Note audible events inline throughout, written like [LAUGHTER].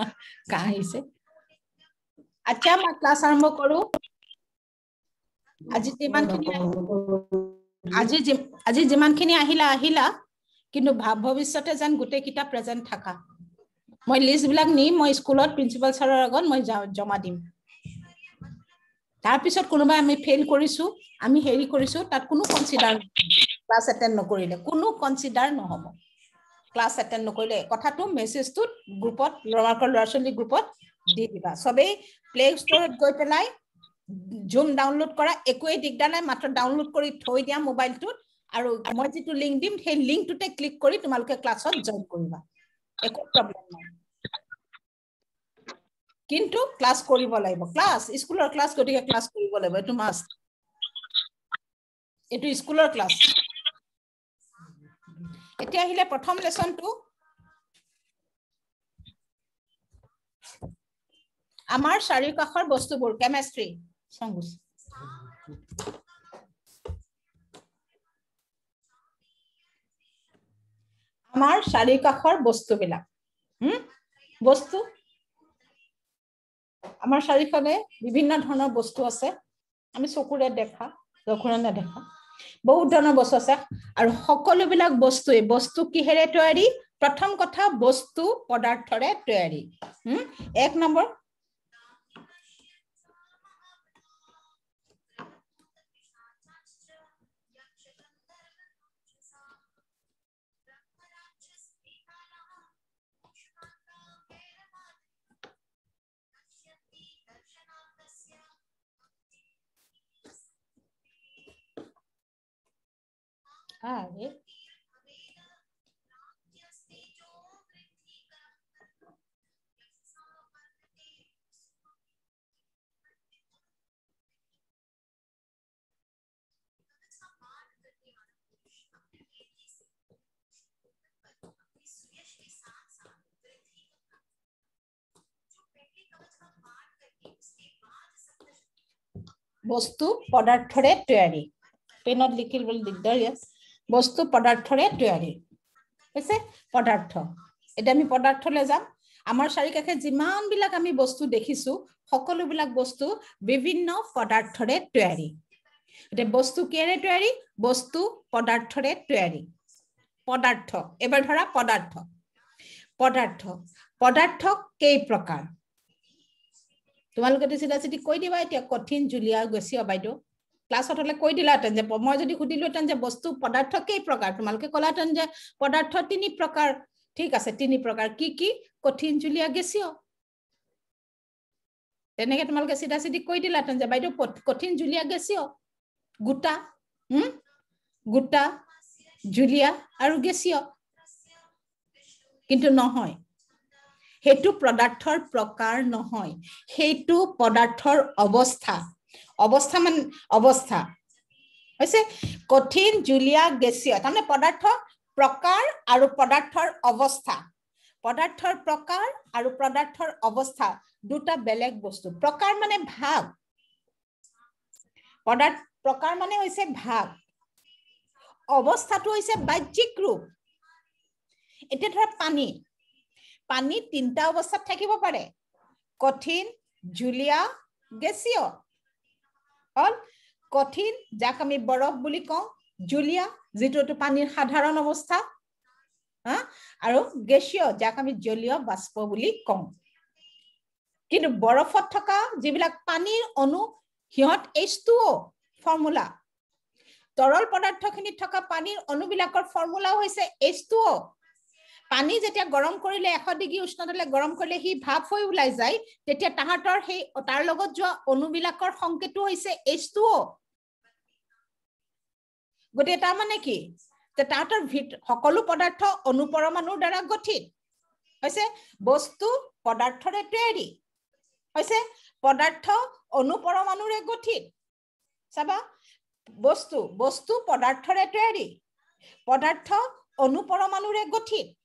[LAUGHS] কাহ আহিছে এতিয়া মই ক্লাছ আৰম্ভ কৰো আজি যিমানখিনি আজি আজি যিমানখিনি আহিলা আহিলা কিন্তু ভাৱ ভৱিষ্যতে যেন গোটেইকেইটা প্ৰেজেণ্ট থাকা মই লিষ্টবিলাক নি মই স্কুলত প্ৰিঞ্চিপাল ছাৰৰ আগত মই জমা দিম তাৰপিছত কোনোবাই আমি ফেইল কৰিছোঁ আমি হেৰি কৰিছোঁ তাত কোনো কনচিডাৰ ক্লাছ এটেণ্ড নকৰিলে কোনো কনচিডাৰ নহ'ব ক্লাছ এটেণ্ড নকৰিলে কথাটো মেছেজটোত গ্ৰুপত তোমালোকৰ ল'ৰা গ্ৰুপত দি দিবা চবেই প্লে ষ্ট'ৰত গৈ পেলাই জুম ডাউনলোড কৰা একোৱেই দিগদাৰ নাই মাত্ৰ ডাউনলোড কৰি থৈ দিয়া মোবাইলটোত আৰু মই যিটো লিংক দিম সেই লিংকটোতে ক্লিক কৰি তোমালোকে ক্লাছত জইন কৰিবা একো প্ৰব্লেম নাই কিন্তু ক্লাছ কৰিব লাগিব ক্লাছ স্কুলৰ ক্লাছ গতিকে ক্লাছ কৰিব লাগিব এইটো মাষ্ট এইটো স্কুলৰ ক্লাছ এতিয়া আহিলে প্ৰথম লেচনটো আমাৰ চাৰি কাষৰ বস্তুবোৰ কেমেষ্ট্ৰি চংগুচ আমাৰ চাৰিওকাষৰ বস্তুবিলাক বস্তু আমাৰ চাৰিওখনে বিভিন্ন ধৰণৰ বস্তু আছে আমি চকুৰে দেখা জখুৰে নেদেখা বহুত ধৰণৰ বস্তু আছে আৰু সকলোবিলাক বস্তুৱেই বস্তু কিহেৰে তৈয়াৰী প্ৰথম কথা বস্তু পদাৰ্থৰে তৈয়াৰী এক নম্বৰ sabe वस्तु पदार्थ रे तैयारी पेन लिखिल दिग्दार বস্তু পদাৰ্থৰে তৈয়াৰী হৈছে পদাৰ্থ এতিয়া আমি পদাৰ্থলৈ যাম আমাৰ চাৰিকাষে যিমানবিলাক আমি বস্তু দেখিছোঁ সকলোবিলাক বস্তু বিভিন্ন পদাৰ্থৰে তৈয়াৰী এতিয়া বস্তু কিয়েৰে তৈয়াৰী বস্তু পদাৰ্থৰে তৈয়াৰী পদাৰ্থ এবাৰ ধৰা পদাৰ্থ পদাৰ্থ পদাৰ্থ কেই প্ৰকাৰ তোমালোকে চিধা চিধি কৈ দিবা এতিয়া কঠিন জুলীয়া গৈছে বাইদেউ ক্লাছত হ'লে কৈ দিলাহেঁতেন যে মই যদি সুধিলোহেঁতেন যে বস্তু পদাৰ্থ কেই প্ৰকাৰ তোমালোকে ক'লাহেঁতেন যে পদাৰ্থ তিনি প্ৰকাৰ ঠিক আছে তিনি প্ৰকাৰ কি কি কঠিন জুলীয়া গেছিয় তেনেকে তোমালোকে চিধা চিধি কৈ দিলাহেঁতেন যে বাইদেউ কঠিন জুলীয়া গেছিয় গোটা উম গোটা জুলীয়া আৰু গেছিয় কিন্তু নহয় সেইটো পদাৰ্থৰ প্ৰকাৰ নহয় সেইটো পদাৰ্থৰ অৱস্থা অৱস্থা মানে অৱস্থা হৈছে কঠিন জুলীয়া গেছীয় তাৰমানে পদাৰ্থ প্ৰকাৰ আৰু পদাৰ্থৰ অৱস্থা পদাৰ্থৰ প্ৰকাৰ আৰু পদাৰ্থৰ অৱস্থা দুটা বেলেগ বস্তু প্ৰকাৰ মানে ভাগ পদাৰ্থ প্ৰকাৰ মানে হৈছে ভাগ অৱস্থাটো হৈছে বাহ্যিক ৰূপ এতিয়া ধৰা পানী পানী তিনিটা অৱস্থাত থাকিব পাৰে কঠিন জুলীয়া গেছীয় হ'ল কঠিন যাক আমি বৰফ বুলি কওঁ জুলীয়া যিটো পানীৰ সাধাৰণ অৱস্থা হা আৰু গেছীয় যাক আমি জলীয় বাষ্প বুলি কওঁ কিন্তু বৰফত থকা যিবিলাক পানীৰ অনু সিহঁত এইচ টু অ' ফৰ্মুলা তৰল পদাৰ্থখিনিত থকা পানীৰ অনুবিলাকৰ ফৰ্মুলাও হৈছে এইচ টু অ' পানী যেতিয়া গৰম কৰিলে এশ ডিগ্ৰী উষ্ণতালৈ গৰম কৰিলে সি ভাপ হৈ ওলাই যায় তেতিয়া তাহাঁতৰ সেই তাৰ লগত যোৱা অনুবিলাকৰ সংকেতো হৈছে এইচ টু অ গতিকে তাৰমানে কি তাহাঁতৰ ভিত সকলো পদাৰ্থ অনুপৰমাণুৰ দ্বাৰা গঠিত হৈছে বস্তু পদাৰ্থৰে তৈয়াৰী হৈছে পদাৰ্থ অনুপৰমাণুৰে গঠিত চাবা বস্তু বস্তু পদাৰ্থৰে তৈয়াৰী পদাৰ্থ অনুপৰমাণুৰে গঠিত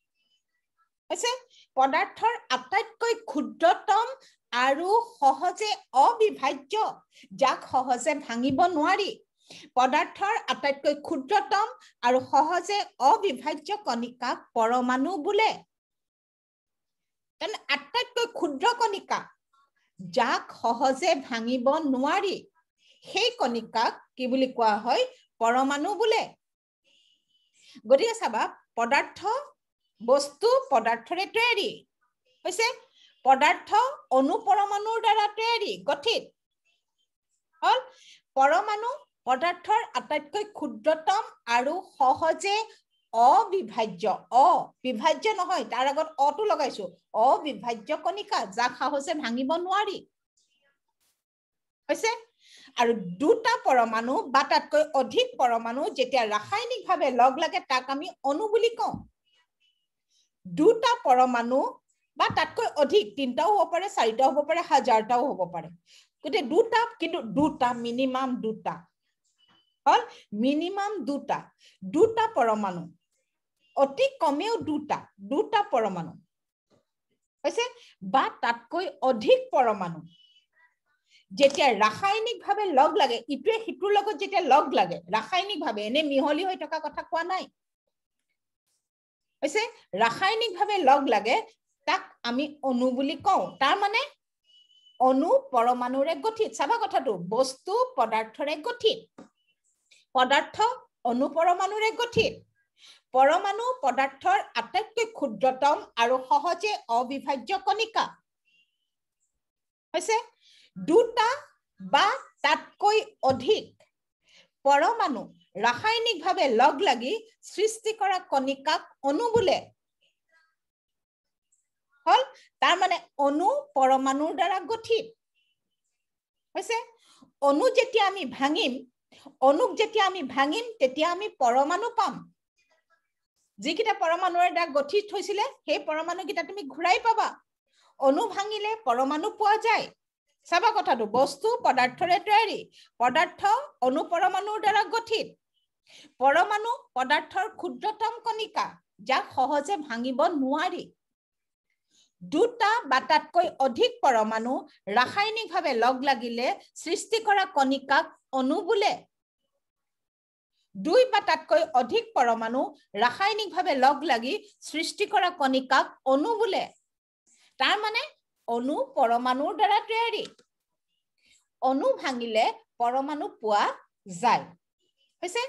হৈছে পদাৰ্থৰ আটাইতকৈ ক্ষুদ্ৰতম আৰু সহজে অবিভাজ্য যাক সহজে ভাঙিব নোৱাৰি পদাৰ্থৰ আটাইতকৈ ক্ষুদ্ৰতম আৰু সহজে অবিভাজ্য কণিকাক পৰমাণু বোলে আটাইতকৈ ক্ষুদ্ৰ কণিকা যাক সহজে ভাঙিব নোৱাৰি সেই কণিকাক কি বুলি কোৱা হয় পৰমাণু বোলে গতিকে চাবা পদাৰ্থ বস্তু পদাৰ্থৰে তৈয়াৰী হৈছে পদাৰ্থ অনুপৰমাণুৰ দ্বাৰা তৈয়াৰী গঠিত হল পৰমাণু পদাৰ্থৰ আটাইতকৈ ক্ষুদ্ৰতম আৰু সহজে অবিভাজ্য অবিভাজ্য নহয় তাৰ আগত অটো লগাইছো অবিভাজ্য কণিকা যাক সহজে ভাঙিব নোৱাৰি হৈছে আৰু দুটা পৰমাণু বা তাতকৈ অধিক পৰমাণু যেতিয়া ৰাসায়নিকভাৱে লগ লাগে তাক আমি অনু বুলি কওঁ দুটা পৰমাণু বা তাতকৈ অধিক তিনিটাও হ'ব পাৰে চাৰিটাও হ'ব পাৰে হাজাৰটাও হ'ব পাৰে গতিকে দুটা কিন্তু দুটা মিনিমাম দুটা হ'ল মিনিমাম দুটা দুটা পৰমাণু অতি কমেও দুটা দুটা পৰমাণু হৈছে বা তাতকৈ অধিক পৰমাণু যেতিয়া ৰাসায়নিকভাৱে লগ লাগে ইটোৱে সিটোৰ লগত যেতিয়া লগ লাগে ৰাসায়নিকভাৱে এনে মিহলি হৈ থকা কথা কোৱা নাই হৈছে ৰাসায়নিকভাৱে লগ লাগে তাক আমি অণু বুলি কওঁ তাৰমানে অণু পৰমাণুৰে গঠিত চাবা কথাটো বস্তু পদাৰ্থৰে গঠিত পদাৰ্থ অণু পৰমাণুৰে গঠিত পৰমাণু পদাৰ্থৰ আটাইতকৈ ক্ষুদ্ৰতম আৰু সহজে অবিভাজ্য কণিকা হৈছে দুটা বা তাতকৈ অধিক পৰমাণু ৰাসায়নিকভাৱে লগ লাগি সৃষ্টি কৰা কণিকাক অনু বোলে হল তাৰমানে অনু পৰমাণুৰ দ্বাৰা গঠিত হৈছে অনু যেতিয়া আমি ভাঙিম অনুক যেতিয়া আমি ভাঙিম তেতিয়া আমি পৰমাণু পাম যিকেইটা পৰমাণুৰ দ্বাৰা গঠিত হৈছিলে সেই পৰমাণুকেইটা তুমি ঘূৰাই পাবা অনু ভাঙিলে পৰমাণু পোৱা যায় চাবা কথাটো বস্তু পদাৰ্থৰে তৈয়াৰী পদাৰ্থ অণু পৰমাণুৰ দ্বাৰা গঠিত পৰমাণু পদাৰ্থৰ ক্ষুদ্ৰতম কণিকা যাক সহজে ভাঙিব নোৱাৰি দুটা বা তাতকৈ অধিক পৰমাণু ৰাসায়নিকভাৱে লগ লাগিলে সৃষ্টি কৰা কণিকাক অনু বোলে দুই বা তাতকৈ অধিক পৰমাণু ৰাসায়নিকভাৱে লগ লাগি সৃষ্টি কৰা কণিকাক অনু বোলে তাৰমানে অনু পৰমাণুৰ দ্বাৰা তৈয়াৰী অনু ভাঙিলে পৰমাণু পোৱা যায় হৈছে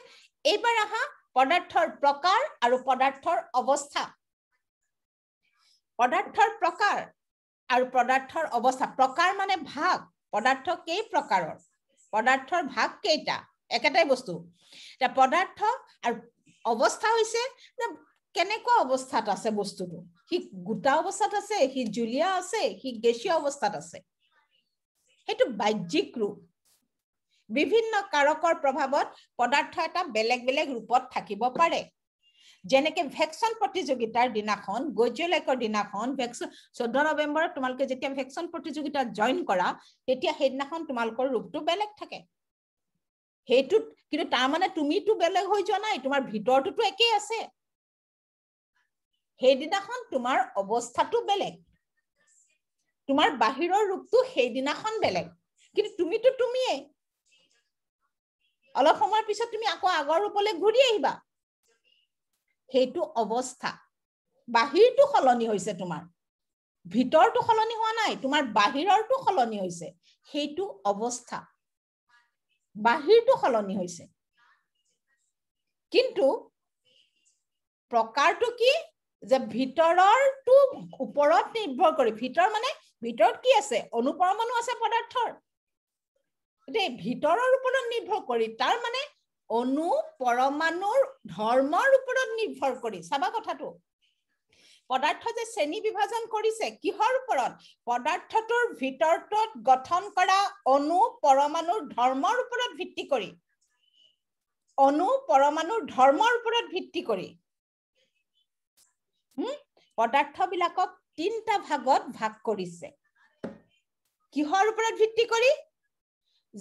এইবাৰ আহা পদাৰ্থৰ প্ৰকাৰ আৰু পদাৰ্থৰ অৱস্থা পদাৰ্থৰ প্ৰকাৰ আৰু পদাৰ্থৰ অৱস্থা প্ৰকাৰ মানে ভাগ পদাৰ্থ কেই প্ৰকাৰৰ পদাৰ্থৰ ভাগ কেইটা একেটাই বস্তু এতিয়া পদাৰ্থ আৰু অৱস্থা হৈছে যে কেনেকুৱা অৱস্থাত আছে বস্তুটো সি গোটা অৱস্থাত আছে সি জুলীয়া আছে সি গেছীয় অৱস্থাত আছে সেইটো বাহ্যিক ৰূপ বিভিন্ন কাৰকৰ প্ৰভাৱত পদাৰ্থ এটা বেলেগ বেলেগ ৰূপত থাকিব পাৰে যেনেকে ভেকচন প্ৰতিযোগিতাৰ দিনাখন গজ্যলেকৰ দিনাখন ভেকচন চৈধ্য নৱেম্বৰত তোমালোকে যেতিয়া ভেকচন প্ৰতিযোগিতাত জইন কৰা তেতিয়া সেইদিনাখন তোমালোকৰ ৰূপটো বেলেগ থাকে সেইটোত কিন্তু তাৰমানে তুমিতো বেলেগ হৈ যোৱা নাই তোমাৰ ভিতৰটোতো একেই আছে সেইদিনাখন তোমাৰ অৱস্থাটো বেলেগ তোমাৰ বাহিৰৰ ৰূপটো সেইদিনাখন বেলেগ কিন্তু তুমিতো তুমিয়েই অলপ সময়ৰ পিছত তুমি আকৌ আগৰ ৰূপলৈ ঘূৰি আহিবা সেইটো অৱস্থা বাহিৰটো সলনি হৈছে তোমাৰ ভিতৰটো সলনি হোৱা নাই তোমাৰ বাহিৰৰটো সলনি হৈছে সেইটো অৱস্থা বাহিৰটো সলনি হৈছে কিন্তু প্ৰকাৰটো কি যে ভিতৰৰটো ওপৰত নিৰ্ভৰ কৰি ভিতৰ মানে ভিতৰত কি আছে অনুপৰমাণো আছে পদাৰ্থৰ গোটেই ভিতৰৰ ওপৰত নিৰ্ভৰ কৰি তাৰ মানে অনু পৰমাণুৰ ধৰ্মৰ ওপৰত নিৰ্ভৰ কৰি চাবা কথাটো পদাৰ্থ যে শ্ৰেণী বিভাজন কৰিছে কিহৰ ওপৰত পদাৰ্থটোৰ ভিতৰত গঠন কৰা অনু পৰমাণুৰ ধৰ্মৰ ওপৰত ভিত্তি কৰি অনু পৰমাণুৰ ধৰ্মৰ ওপৰত ভিত্তি কৰি হম পদাৰ্থবিলাকক তিনিটা ভাগত ভাগ কৰিছে কিহৰ ওপৰত ভিত্তি কৰি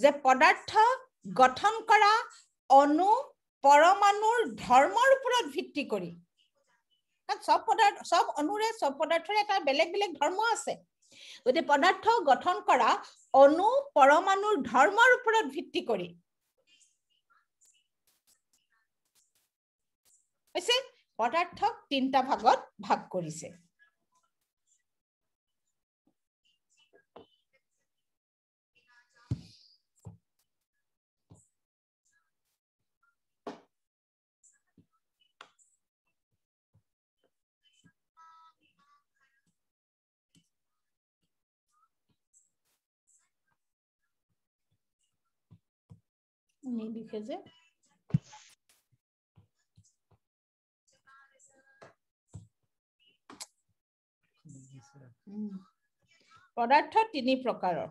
যে পদাৰ্থ গঠন কৰা অনু পৰমাণুৰ ধৰ্মৰ ওপৰত ভিত্তি কৰি তাত চব পদাৰ্থ চব অনুৰে চব পদাৰ্থৰে এটা বেলেগ বেলেগ ধৰ্ম আছে গতিকে পদাৰ্থ গঠন কৰা অনু পৰমাণুৰ ধৰ্মৰ ওপৰত ভিত্তি কৰি হৈছে পদাৰ্থক তিনিটা ভাগত ভাগ কৰিছে maybe because পদাৰ্থ তিনি প্ৰকাৰৰ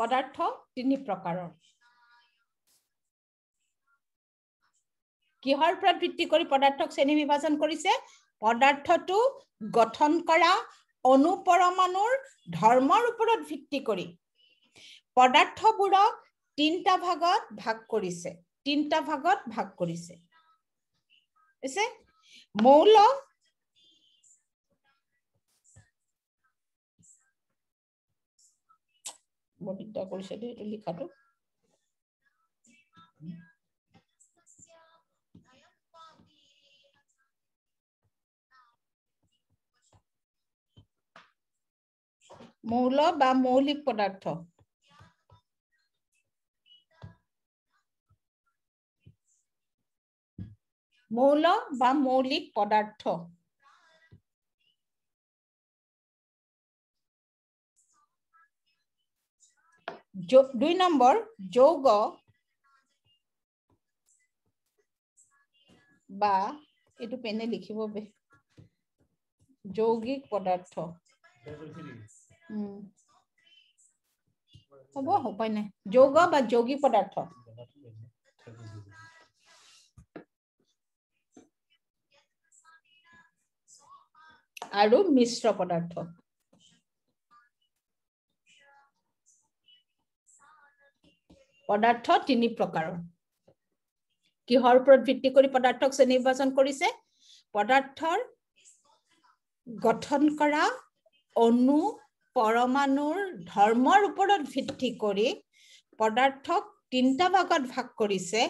পদাৰ্থ তিনি প্ৰকাৰৰ কিহৰ ওপৰত ভিত্তি কৰি পদাৰ্থক শ্ৰেণী বিভাজন কৰিছে পদাৰ্থটো গঠন কৰা অনুপৰমাণুৰ ধৰ্মৰ ওপৰত ভিত্তি কৰি পদাৰ্থবোৰক তিনিটা ভাগত ভাগ কৰিছে তিনিটা ভাগত ভাগ কৰিছে মৌল মই দিগদাৰ কৰিছে দেই এইটো লিখাটো মৌল বা মৌলিক পদার্থ মৌল বা মৌলিক পদার্থ দুই নম্বর যৌগ বা এটু পেনে লিখিব যৌগিক পদার্থ হব হবনে যোগ বা যোগী পদাৰ্থ আৰু মিশ্ৰ পদাৰ্থ পদাৰ্থ তিনি প্ৰকাৰৰ কিহৰ ওপৰত ভিত্তি কৰি পদাৰ্থক শ্ৰেণী নিৰ্বাচন কৰিছে পদাৰ্থৰ গঠন কৰা অনু পৰমাণুৰ ধৰ্মৰ ওপৰত ভিত্তি কৰি পদাৰ্থক তিনিটা ভাগত ভাগ কৰিছে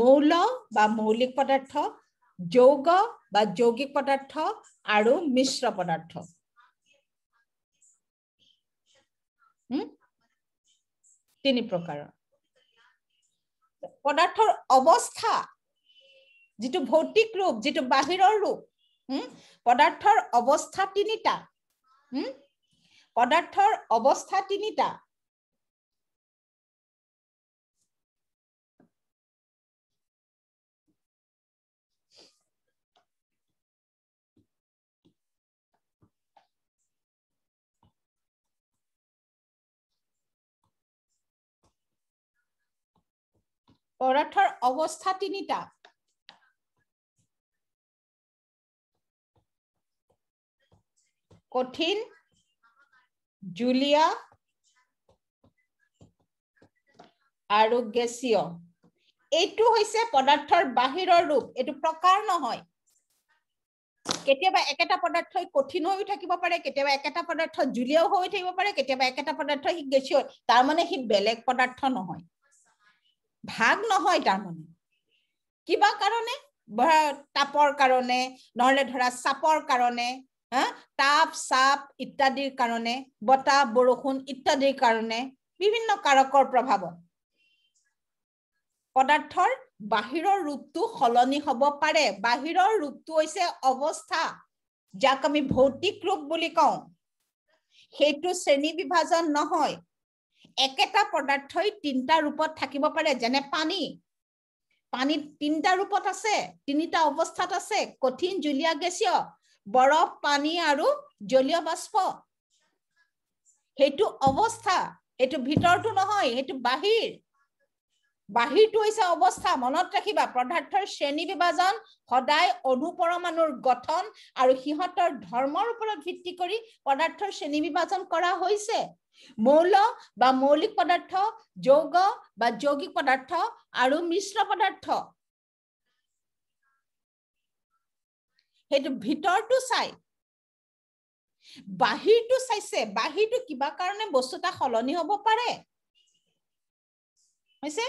মৌল বা মৌলিক পদাৰ্থ যৌগ বা যৌগিক পদাৰ্থ আৰু মিশ্ৰ পদাৰ্থ তিনি প্ৰকাৰৰ পদাৰ্থৰ অৱস্থা যিটো ভৌতিক ৰূপ যিটো বাহিৰৰ ৰূপ হম পদাৰ্থৰ অৱস্থা তিনিটা পদাৰ্থৰ অৱস্থা তিনিটা পদাৰ্থৰ অৱস্থা তিনিটা কঠিন Julia আৰু গেছিয় এইটো হৈছে পদাৰ্থৰ বাহিৰৰ ৰূপ এইটো প্ৰকাৰ নহয় কেতিয়াবা একেটা পদাৰ্থই কঠিন হৈ থাকিব পাৰে কেতিয়াবা একেটা পদাৰ্থ জুলীয় হৈ থাকিব পাৰে কেতিয়াবা একেটা পদাৰ্থ সি গেছিয় তাৰমানে সি বেলেগ পদাৰ্থ নহয় ভাগ নহয় তাৰমানে কিবা কাৰণে তাপৰ কাৰণে নহলে ধৰা চাপৰ কাৰণে তাপ চাপ ইত্যাদিৰ কাৰণে বতাহ বৰষুণ ইত্যাদিৰ কাৰণে বিভিন্ন কাৰকৰ প্ৰভাৱত পদাৰ্থৰ বাহিৰৰ ৰূপটো সলনি হ'ব পাৰে বাহিৰৰ ৰূপটো হৈছে অৱস্থা যাক আমি ভৌতিক ৰূপ বুলি কওঁ সেইটো শ্ৰেণী বিভাজন নহয় একেটা পদাৰ্থই তিনিটা ৰূপত থাকিব পাৰে যেনে পানী পানী তিনিটা ৰূপত আছে তিনিটা অৱস্থাত আছে কঠিন জুলীয়া গেছীয় বৰফ পানী আৰু জলীয় বাষ্প সেইটো অৱস্থা এইটো ভিতৰটো নহয় সেইটো বাহিৰ বাহিৰটো হৈছে অৱস্থা মনত ৰাখিবা পদাৰ্থৰ শ্ৰেণী বিভাজন সদায় অনুপৰমাণুৰ গঠন আৰু সিহঁতৰ ধৰ্মৰ ওপৰত ভিত্তি কৰি পদাৰ্থৰ শ্ৰেণী বিভাজন কৰা হৈছে মৌল বা মৌলিক পদাৰ্থ যৌগ বা যৌগিক পদাৰ্থ আৰু মিশ্ৰ পদাৰ্থ সেইটো ভিতৰটো চাই বাহিৰটো চাইছে বাহিৰটো কিবা কাৰণে বস্তু এটা সলনি হ'ব পাৰে হৈছে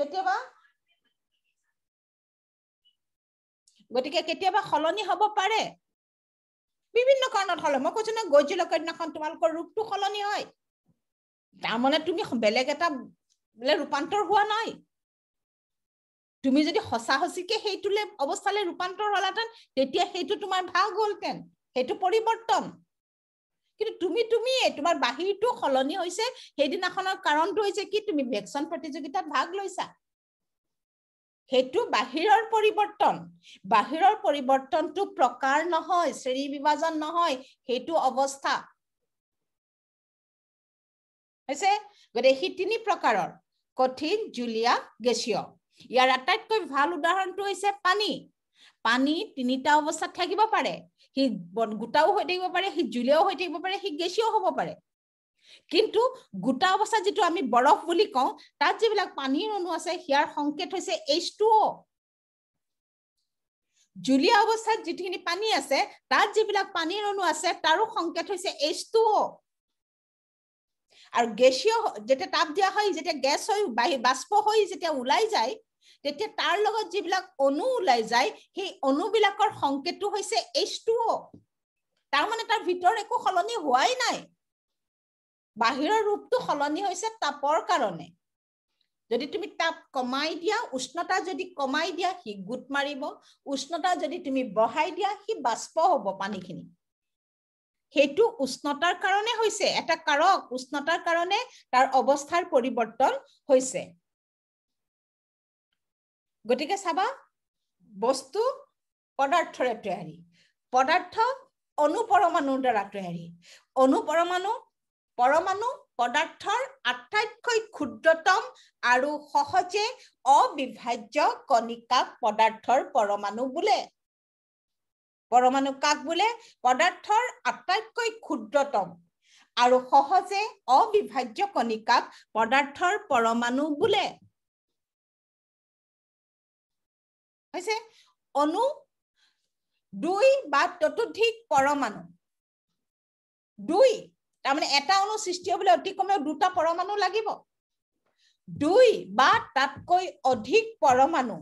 কেতিয়াবা গতিকে কেতিয়াবা সলনি হ'ব পাৰে বিভিন্ন কাৰণত সলনি মই কৈছো নহয় গজিলক দিনাখন তোমালোকৰ ৰূপটো সলনি হয় তাৰমানে তুমি বেলেগ এটা বোলে ৰূপান্তৰ হোৱা নাই তুমি যদি সঁচা সঁচিকে সেইটোলৈ অৱস্থালৈ ৰূপান্তৰ হ'লহেঁতেন তেতিয়া সেইটো তোমাৰ ভাগ হ'লহেঁতেন সেইটো পৰিৱৰ্তন কিন্তু তুমি তুমিয়ে তোমাৰ বাহিৰটো সলনি হৈছে সেইদিনাখনৰ কাৰণটো হৈছে কি তুমি ভেকচন প্ৰতিযোগিতাত ভাগ লৈছা সেইটো বাহিৰৰ পৰিৱৰ্তন বাহিৰৰ পৰিৱৰ্তনটো প্ৰকাৰ নহয় শ্ৰেণী বিভাজন নহয় সেইটো অৱস্থা হৈছে গতিকে সি তিনি প্ৰকাৰৰ কঠিন জুলীয়া গেছিয় ইয়াৰ আটাইতকৈ ভাল উদাহৰণটো হৈছে পানী পানী তিনিটা অৱস্থাত থাকিব পাৰে সি গোটাও হৈ থাকিব পাৰে সি জুলীয়াও হৈ থাকিব পাৰে সি গেছিও হ'ব পাৰে কিন্তু গোটা অৱস্থাত যিটো আমি বৰফ বুলি কওঁ তাত যিবিলাক পানীৰ ৰণু আছে সিয়াৰ সংকেত হৈছে এইচ টু অ জুলীয়া অৱস্থাত যিখিনি পানী আছে তাত যিবিলাক পানীৰ ৰণু আছে তাৰো সংকেত হৈছে এইচ টু অ আৰু গেছীয় যেতিয়া তাপ দিয়া হয় যেতিয়া গেছ হৈ বাষ্প হৈ যেতিয়া ওলাই যায় তেতিয়া তাৰ লগত যিবিলাক অণু ওলাই যায় সেই অণুবিলাকৰ সংকেতটো হৈছে এইচ টু অ তাৰমানে তাৰ ভিতৰত একো সলনি হোৱাই নাই বাহিৰৰ ৰূপটো সলনি হৈছে তাপৰ কাৰণে যদি তুমি তাপ কমাই দিয়া উষ্ণতা যদি কমাই দিয়া সি গোট মাৰিব উষ্ণতা যদি তুমি বঢ়াই দিয়া সি বাষ্প হ'ব পানীখিনি সেইটো উষ্ণতাৰ কাৰণে হৈছে এটা কাৰক উষ্ণতাৰ কাৰণে তাৰ অৱস্থাৰ পৰিৱৰ্তন হৈছে গতিকে চাবা বস্তু পদাৰ্থৰে তৈয়াৰী পদাৰ্থ অনুপৰমাণুৰ দ্বাৰা তৈয়াৰী অনুপৰমাণু পৰমাণু পদাৰ্থৰ আটাইতকৈ ক্ষুদ্ৰতম আৰু সহজে অবিভাজ্য কণিকাক পদাৰ্থৰ পৰমাণু বোলে পৰমাণু কাক বোলে পদাৰ্থৰ আটাইতকৈ ক্ষুদ্ৰতম আৰু সহজে অবিভাজ্য কণিকাক পদাৰ্থৰ পৰমাণু বোলে হৈছে অনু দুই বা ততোধিক পৰমাণু দুই তাৰমানে এটা অনু সৃষ্টি হবলৈ অতি কমেও দুটা পৰমাণু লাগিব দুই বা তাতকৈ অধিক পৰমাণু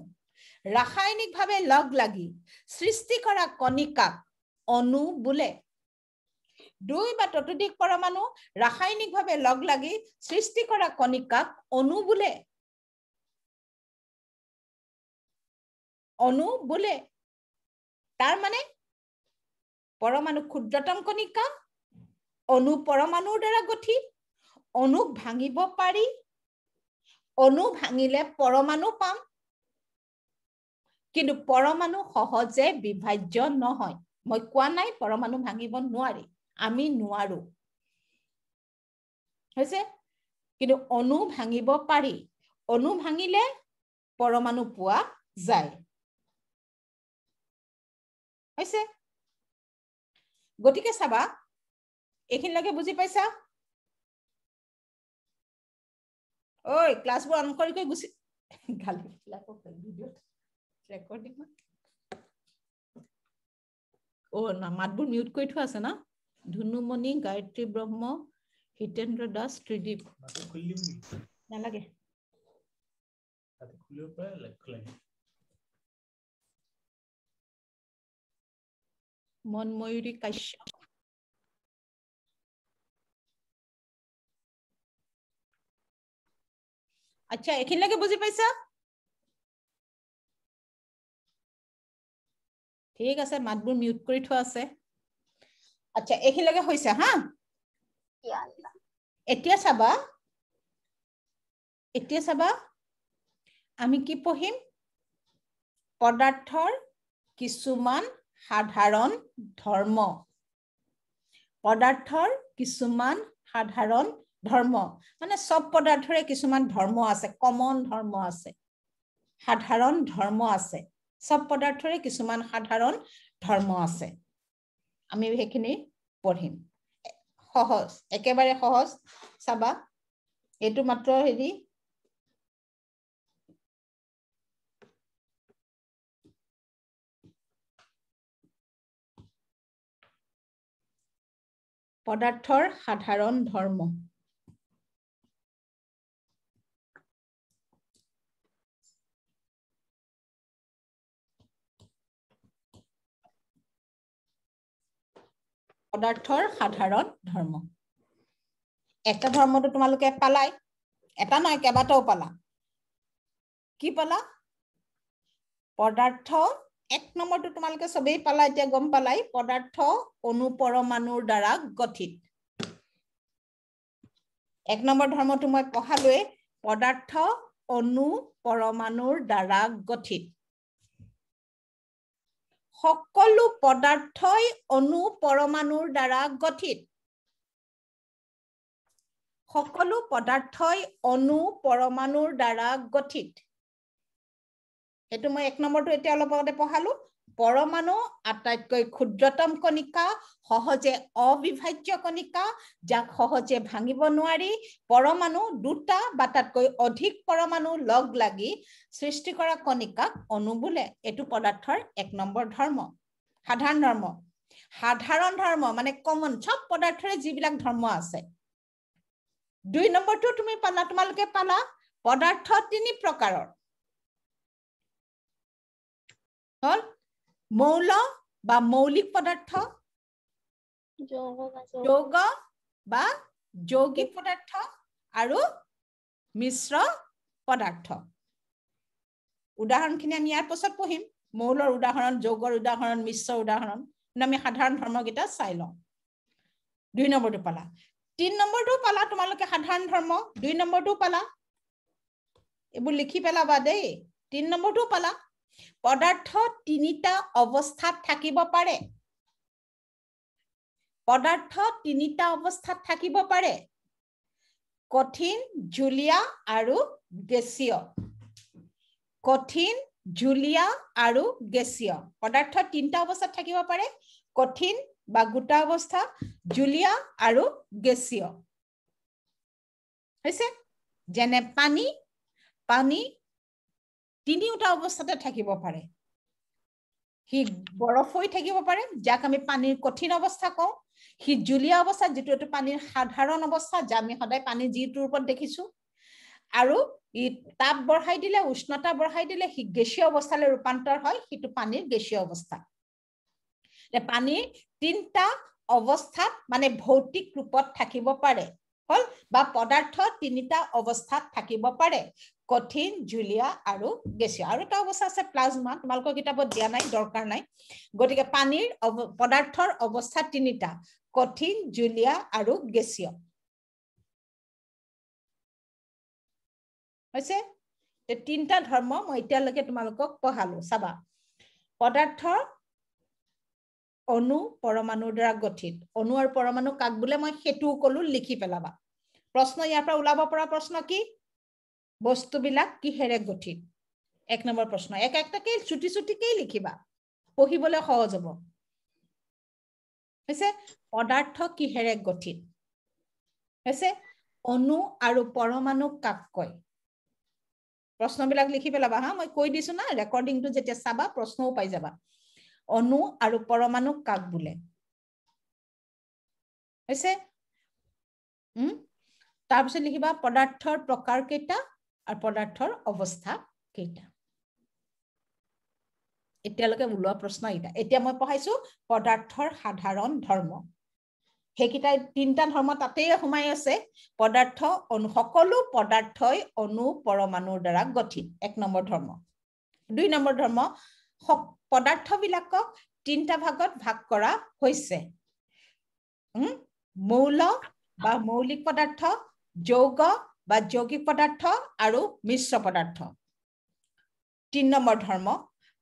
ৰাসায়নিকভাৱে লগ লাগি সৃষ্টি কৰা কণিকাক অনু বোলে দুই বা ততুধিক পৰমাণু ৰাসায়নিকভাৱে লগ লাগি সৃষ্টি কৰা কণিকাক অনু বোলে অনু বোলে তাৰ মানে পৰমাণু ক্ষুদ্ৰতম কণিকা অনু পৰমাণুৰ দ্বাৰা গঠিত অনুক ভাঙিব পাৰি অনু ভাঙিলে পৰমাণু পাম কিন্তু পৰমাণু সহজে বিভাজ্য নহয় মই কোৱা নাই পৰমাণু ভাঙিব নোৱাৰি আমি নোৱাৰো হৈছে কিন্তু অনু ভাঙিব পাৰি অনু ভাঙিলে পৰমাণু পোৱা যায় হৈছে গতিকে চাবা এইখিনিলৈকে বুজি পাইছা ঐ ক্লাছবোৰ অন কৰি কৰি গুচি অ' না মাতবোৰ মিউট কৰি থোৱা আছে না ধুনুমণি গায়ত্ৰী ব্ৰহ্ম হিতেন্দ্ৰ দাস ত্ৰিদীপ নালাগে মনময়ূৰি কাশ্য আচ্ছা এইখিনিলৈকে বুজি পাইছা ঠিক আছে মাতবোৰ মিউট কৰি থোৱা আছে আচ্ছা এইখিনিলৈকে হৈছে হা এতিয়া চাবা এতিয়া চাবা আমি কি পঢ়িম পদাৰ্থৰ কিছুমান সাধাৰণ ধৰ্ম পদাৰ্থৰ কিছুমান সাধাৰণ ধৰ্ম মানে চব পদাৰ্থৰে কিছুমান ধৰ্ম আছে কমন ধৰ্ম আছে সাধাৰণ ধৰ্ম আছে চব পদাৰ্থৰে কিছুমান সাধাৰণ ধৰ্ম আছে আমি সেইখিনি পঢ়িম সহজ একেবাৰে সহজ চাবা এইটো মাত্ৰ হেৰি পদাৰ্থৰ সাধাৰণ ধৰ্ম পদাৰ্থৰ সাধাৰণ ধৰ্ম একটা ধৰ্মটো তোমালোকে পালাই এটা নহয় কেইবাটাও পালা কি পালা পদাৰ্থ এক নম্বৰটো তোমালোকে চবেই পালা এতিয়া গম পালাই পদাৰ্থ অনুপৰমাণুৰ দ্বাৰা গঠিত এক নম্বৰ ধৰ্মটো মই পঢ়ালোৱে পদাৰ্থ অনুপৰমাণুৰ দ্বাৰা গঠিত সকলো পদাৰ্থই অনুপৰমাণুৰ দ্বাৰা গঠিত সকলো পদাৰ্থই অনুপৰমাণুৰ দ্বাৰা গঠিত সেইটো মই এক নম্বৰটো এতিয়া অলপ আগতে পঢ়ালো পৰমাণু আটাইতকৈ ক্ষুদ্ৰতম কণিকা সহজে অবিভাজ্য কণিকা যাক সহজে ভাঙিব নোৱাৰি পৰমাণু দুটা বা তাতকৈ অধিক পৰমাণু লগ লাগি সৃষ্টি কৰা কণিকাক অনু বোলে এইটো পদাৰ্থৰ এক নম্বৰ ধৰ্ম সাধাৰণ ধৰ্ম সাধাৰণ ধৰ্ম মানে কমন চব পদাৰ্থৰে যিবিলাক ধৰ্ম আছে দুই নম্বৰটো তুমি পালা তোমালোকে পালা পদাৰ্থ তিনি প্ৰকাৰৰ হল মৌল বা মৌলিক পদাৰ্থ যোগ বা যৌগিক পদাৰ্থ আৰু মিশ্ৰ পদাৰ্থ উদাহৰণখিনি আমি ইয়াৰ পাছত পঢ়িম মৌলৰ উদাহৰণ যোগৰ উদাহৰণ মিশ্ৰ উদাহৰণ কিন্তু আমি সাধাৰণ ধৰ্মকেইটা চাই লওঁ দুই নম্বৰটো পালা তিনি নম্বৰটো পালা তোমালোকে সাধাৰণ ধৰ্ম দুই নম্বৰটো পালা এইবোৰ লিখি পেলাবা দেই তিনি নম্বৰটো পালা পদাৰ্থ তিনিটা অৱস্থাত থাকিব পাৰে পদাৰ্থ তিনিটা অৱস্থাত থাকিব পাৰে কঠিন জুলীয়া আৰু গেছীয় কঠিন জুলীয়া আৰু গেছীয় পদাৰ্থ তিনিটা অৱস্থাত থাকিব পাৰে কঠিন বা গোটা অৱস্থা জুলীয়া আৰু গেছীয় হৈছে যেনে পানী পানী তিনিওটা অৱস্থাতে থাকিব পাৰে সি বৰফ হৈ থাকিব পাৰে যাক আমি পানীৰ কঠিন অৱস্থা কওঁ সি জুলীয়া অৱস্থাত যিটো এইটো পানীৰ সাধাৰণ অৱস্থা যে আমি সদায় পানী যিটো ৰূপত দেখিছো আৰু ই তাপ বঢ়াই দিলে উষ্ণতা বঢ়াই দিলে সি গেছীয় অৱস্থালৈ ৰূপান্তৰ হয় সিটো পানীৰ গেছীয় অৱস্থা পানীৰ তিনিটা অৱস্থাত মানে ভৌতিক ৰূপত থাকিব পাৰে হ'ল বা পদাৰ্থ তিনিটা অৱস্থাত থাকিব পাৰে কঠিন জুলীয়া আৰু গেছীয় আৰু এটা অৱস্থা আছে প্লাজমা তোমালোকৰ কিতাপত দিয়া নাই দৰকাৰ নাই গতিকে পানীৰ অৱ পদাৰ্থৰ অৱস্থা তিনিটা কঠিন জুলীয়া আৰু গেছীয় হৈছে তিনিটা ধৰ্ম মই এতিয়ালৈকে তোমালোকক পঢ়ালো চাবা পদাৰ্থ অনু পৰমাণুৰ দ্বাৰা গঠিত অনু আৰু পৰমাণু কাক বোলে মই সেইটো ক'লো লিখি পেলাবা প্ৰশ্ন ইয়াৰ পৰা ওলাব পৰা প্ৰশ্ন কি বস্তুবিলাক কিহেৰে গঠিত এক নম্বৰ প্ৰশ্ন এক একটাকে চুটি চুটিকেই লিখিবা পঢ়িবলৈ সহজ হ'ব হৈছে পদাৰ্থ কিহেৰে গঠিত হৈছে অনু আৰু পৰমাণু কাক কয় প্ৰশ্ন বিলাক লিখি পেলাবা হা মই কৈ দিছো না ৰেকৰ্ডিংটো যেতিয়া চাবা প্ৰশ্নও পাই যাবা অনু আৰু পৰমাণু কাক বোলে হৈছে তাৰপিছত লিখিবা পদাৰ্থৰ প্ৰকাৰ কেইটা আৰু পদাৰ্থৰ অৱস্থা কেইটা এতিয়ালৈকে ওলোৱা প্ৰশ্ন এইটা এতিয়া মই পঢ়াইছো পদাৰ্থৰ সাধাৰণ ধৰ্ম সেইকেইটাই তিনিটা ধৰ্ম তাতেই সোমাই আছে পদাৰ্থ অনু সকলো পদাৰ্থই অনু পৰমাণুৰ দ্বাৰা গঠিত এক নম্বৰ ধৰ্ম দুই নম্বৰ ধৰ্ম পদাৰ্থবিলাকক তিনিটা ভাগত ভাগ কৰা হৈছে উম মৌল বা মৌলিক পদাৰ্থ যৌগ বা যৌগিক পদাৰ্থ আৰু মিশ্ৰ পদাৰ্থ তিনি নম্বৰ ধৰ্ম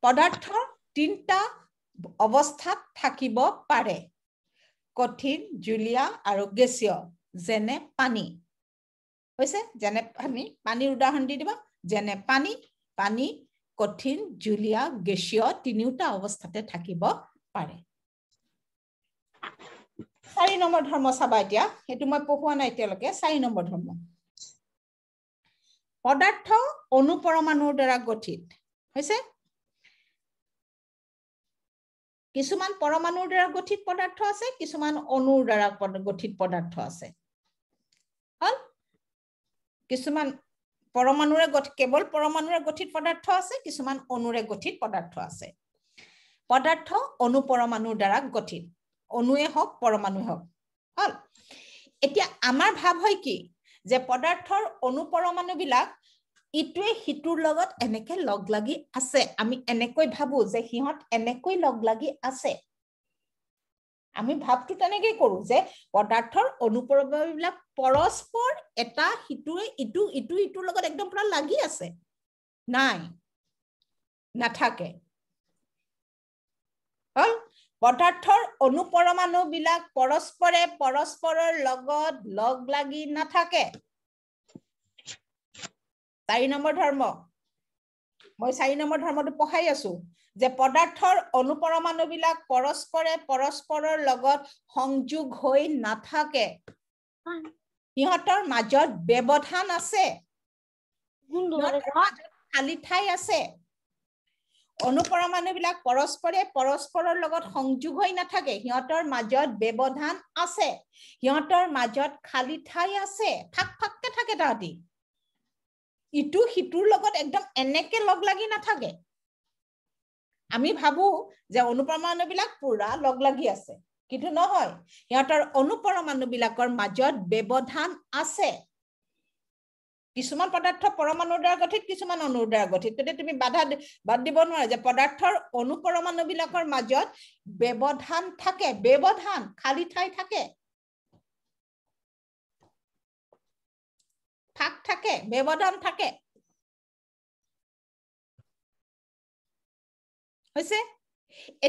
পদাৰ্থৰ তিনিটা অৱস্থাত থাকিব পাৰে কঠিন জুলীয়া আৰু গেছীয় যেনে পানী হৈছে যেনে পানী পানীৰ উদাহৰণ দি দিবা যেনে পানী পানী কঠিন জুলীয়া গেছীয় তিনিওটা অৱস্থাতে থাকিব পাৰে চাৰি নম্বৰ ধৰ্ম চাবা এতিয়া সেইটো মই পঢ়োৱা নাই এতিয়ালৈকে চাৰি নম্বৰ ধৰ্ম পদার্থ অনুপরমাণুর দ্বারা গঠিত হয়েছে কিছু পরমাণুর দ্বারা গঠিত পদার্থ আছে কিছু অনুর দ্বারা গঠিত পদার্থ আছে হল কিছু পরমাণুরে কেবল পরমাণুরে গঠিত পদার্থ আছে কিছু অনুরে গঠিত পদার্থ আছে পদার্থ অনুপরমাণুর দ্বারা গঠিত অনুয়ে হোক পরমাণুয়ে হোক হল এতিয়া আমার ভাব হয় কি যে পদাৰ্থৰ বিলাক ইটোৱে সিটোৰ লগত এনেকে লগ লাগি আছে আমি এনেকৈ ভাবো যে সিহঁত এনেকৈ লগ লাগি আছে আমি ভাৱটো তেনেকে কৰো যে পদাৰ্থৰ বিলাক পৰস্পৰ এটা সিটোৱে ইটো ইটো ইটোৰ লগত একদম পুৰা লাগি আছে নাই নাথাকে পদাৰ্থৰ অনুপৰমাণুবিলাক পৰস্পৰে পৰস্পৰৰ লগত লগ লাগি নাথাকে চাৰি নম্বৰ ধৰ্ম মই চাৰি নম্বৰ ধৰ্মটো পঢ়াই আছো যে পদাৰ্থৰ অনুপৰমাণুবিলাক পৰস্পৰে পৰস্পৰৰ লগত সংযোগ হৈ নাথাকে সিহঁতৰ মাজত ব্যৱধান আছে খালী ঠাই আছে বিলাক পৰস্পৰে পৰস্পৰৰ লগত সংযোগ হৈ নাথাকে সিহঁতৰ মাজত ব্যৱধান আছে সিহঁতৰ মাজত খালী ঠাই আছে ফাক ফাককে থাকে তাহাঁতি ইটো সিটোৰ লগত একদম এনেকে লগ লাগি নাথাকে আমি ভাবো যে অনুপৰমাণুবিলাক পুৰা লগ লাগি আছে কিন্তু নহয় সিহঁতৰ অনুপৰমাণুবিলাকৰ মাজত ব্যৱধান আছে কিছুমান পদাৰ্থ পৰমাণুৰ দ্বাৰা গঠিত কিছুমান অণুৰ দ্বাৰা গঠিত গতিকে তুমি বাধা বাদ দিব নোৱাৰা যে পদাৰ্থৰ অনুপৰমাণুবিলাকৰ মাজত ব্যৱধান থাকে ব্যৱধান খালী ঠাই থাকে ফাক থাকে ব্যৱধান থাকে হৈছে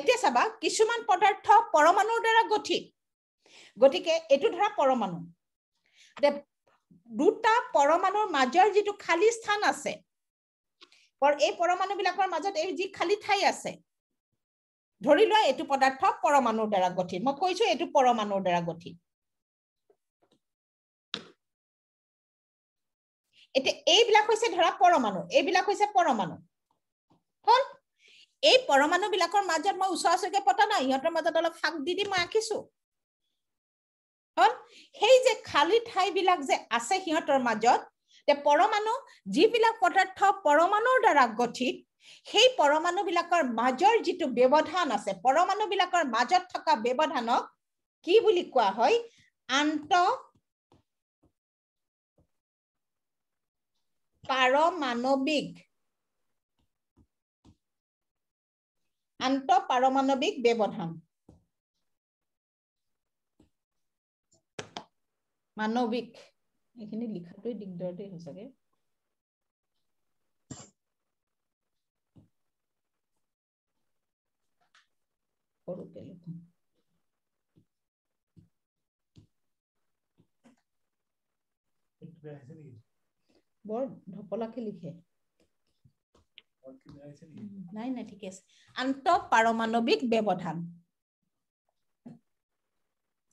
এতিয়া চাবা কিছুমান পদাৰ্থ পৰমাণুৰ দ্বাৰা গঠিত গতিকে এইটো ধৰা পৰমাণু দুটা পৰমাণুৰ মাজৰ যিটো খালী স্থান আছে এই পৰমাণু বিলাকৰ মাজত এই যি খালী ঠাই আছে ধৰি লোৱা এইটো পদাৰ্থ পৰমাণুৰ দ্বাৰা গঠিত মই কৈছো এইটো পৰমাণুৰ দ্বাৰা গঠিত এতিয়া এইবিলাক হৈছে ধৰা পৰমাণু এইবিলাক হৈছে পৰমাণু হ'ল এই বিলাকৰ মাজত মই ওচৰা ওচৰিকৈ পতা নাই সিহঁতৰ মাজত অলপ ফাক দি দি মই আঁকিছো সেই যে খালী ঠাইবিলাক যে আছে সিহঁতৰ মাজত যে পৰমাণু যিবিলাক পদাৰ্থ পৰমাণুৰ দ্বাৰা গঠিত সেই পৰমাণুবিলাকৰ মাজৰ যিটো ব্যৱধান আছে পৰমাণুবিলাকৰ মাজত থকা ব্যৱধানক কি বুলি কোৱা হয় আন্ত পাৰমাণৱিক আন্ত পাৰমাণৱিক ব্যৱধান মানৱিক এইখিনি লিখাটোৱে দিগদাৰ দেই সঁচাকে বৰ ঢপলাকে লিখে নাই নাই ঠিকে আছে আন্ত পাৰমাণৱিক ব্যৱধান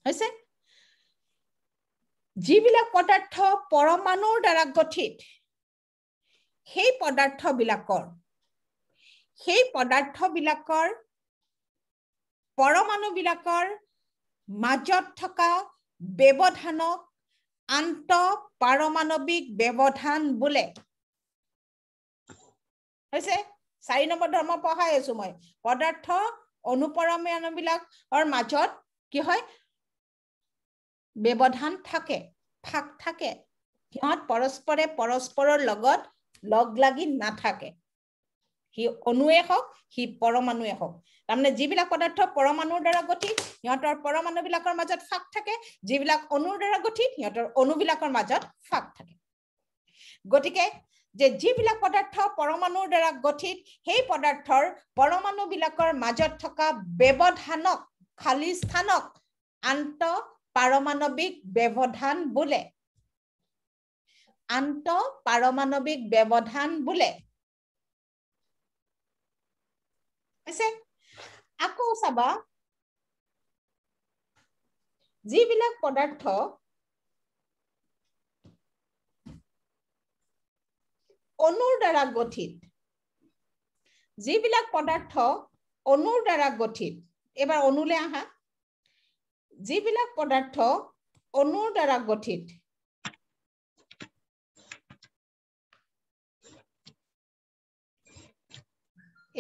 হৈছে যিবিলাক পদাৰ্থ পৰমাণুৰ দ্বাৰা গঠিত সেই পদাৰ্থবিলাকৰ সেই পদাৰ্থবিলাকৰ পৰমাণুবিলাকৰ মাজত থকা ব্যৱধানক আন্ত পাৰমাণৱিক ব্যৱধান বোলে হৈছে চাৰি নম্বৰ ধৰ্ম পঢ়াই আছো মই পদাৰ্থ অনুপৰমাণুবিলাকৰ মাজত কি হয় ব্যৱধান থাকে ফাক থাকে সিহঁত পৰস্পৰে পৰস্পৰৰ লগত লগ লাগি নাথাকে সি অণুৱে হওক সি পৰমাণুৱে হওক তাৰমানে যিবিলাক পদাৰ্থ পৰমাণুৰ দ্বাৰা গঠিত সিহঁতৰ পৰমাণুবিলাকৰ মাজত ফাক থাকে যিবিলাক অণুৰ দ্বাৰা গঠিত সিহঁতৰ অণুবিলাকৰ মাজত ফাঁক থাকে গতিকে যে যিবিলাক পদাৰ্থ পৰমাণুৰ দ্বাৰা গঠিত সেই পদাৰ্থৰ পৰমাণুবিলাকৰ মাজত থকা ব্যৱধানক খালী স্থানক আন্ত পাৰমাণৱিক ব্যৱধান বোলে আন্ত পাৰমাণৱিক ব্যৱধান বোলে আকৌ চাবা যিবিলাক পদাৰ্থ অনুৰ দ্বাৰা গঠিত যিবিলাক পদাৰ্থ অনুৰ দ্বাৰা গঠিত এইবাৰ অনুলে আহা যিবিলাক পদাৰ্থ অনুৰ দ্বাৰা গঠিত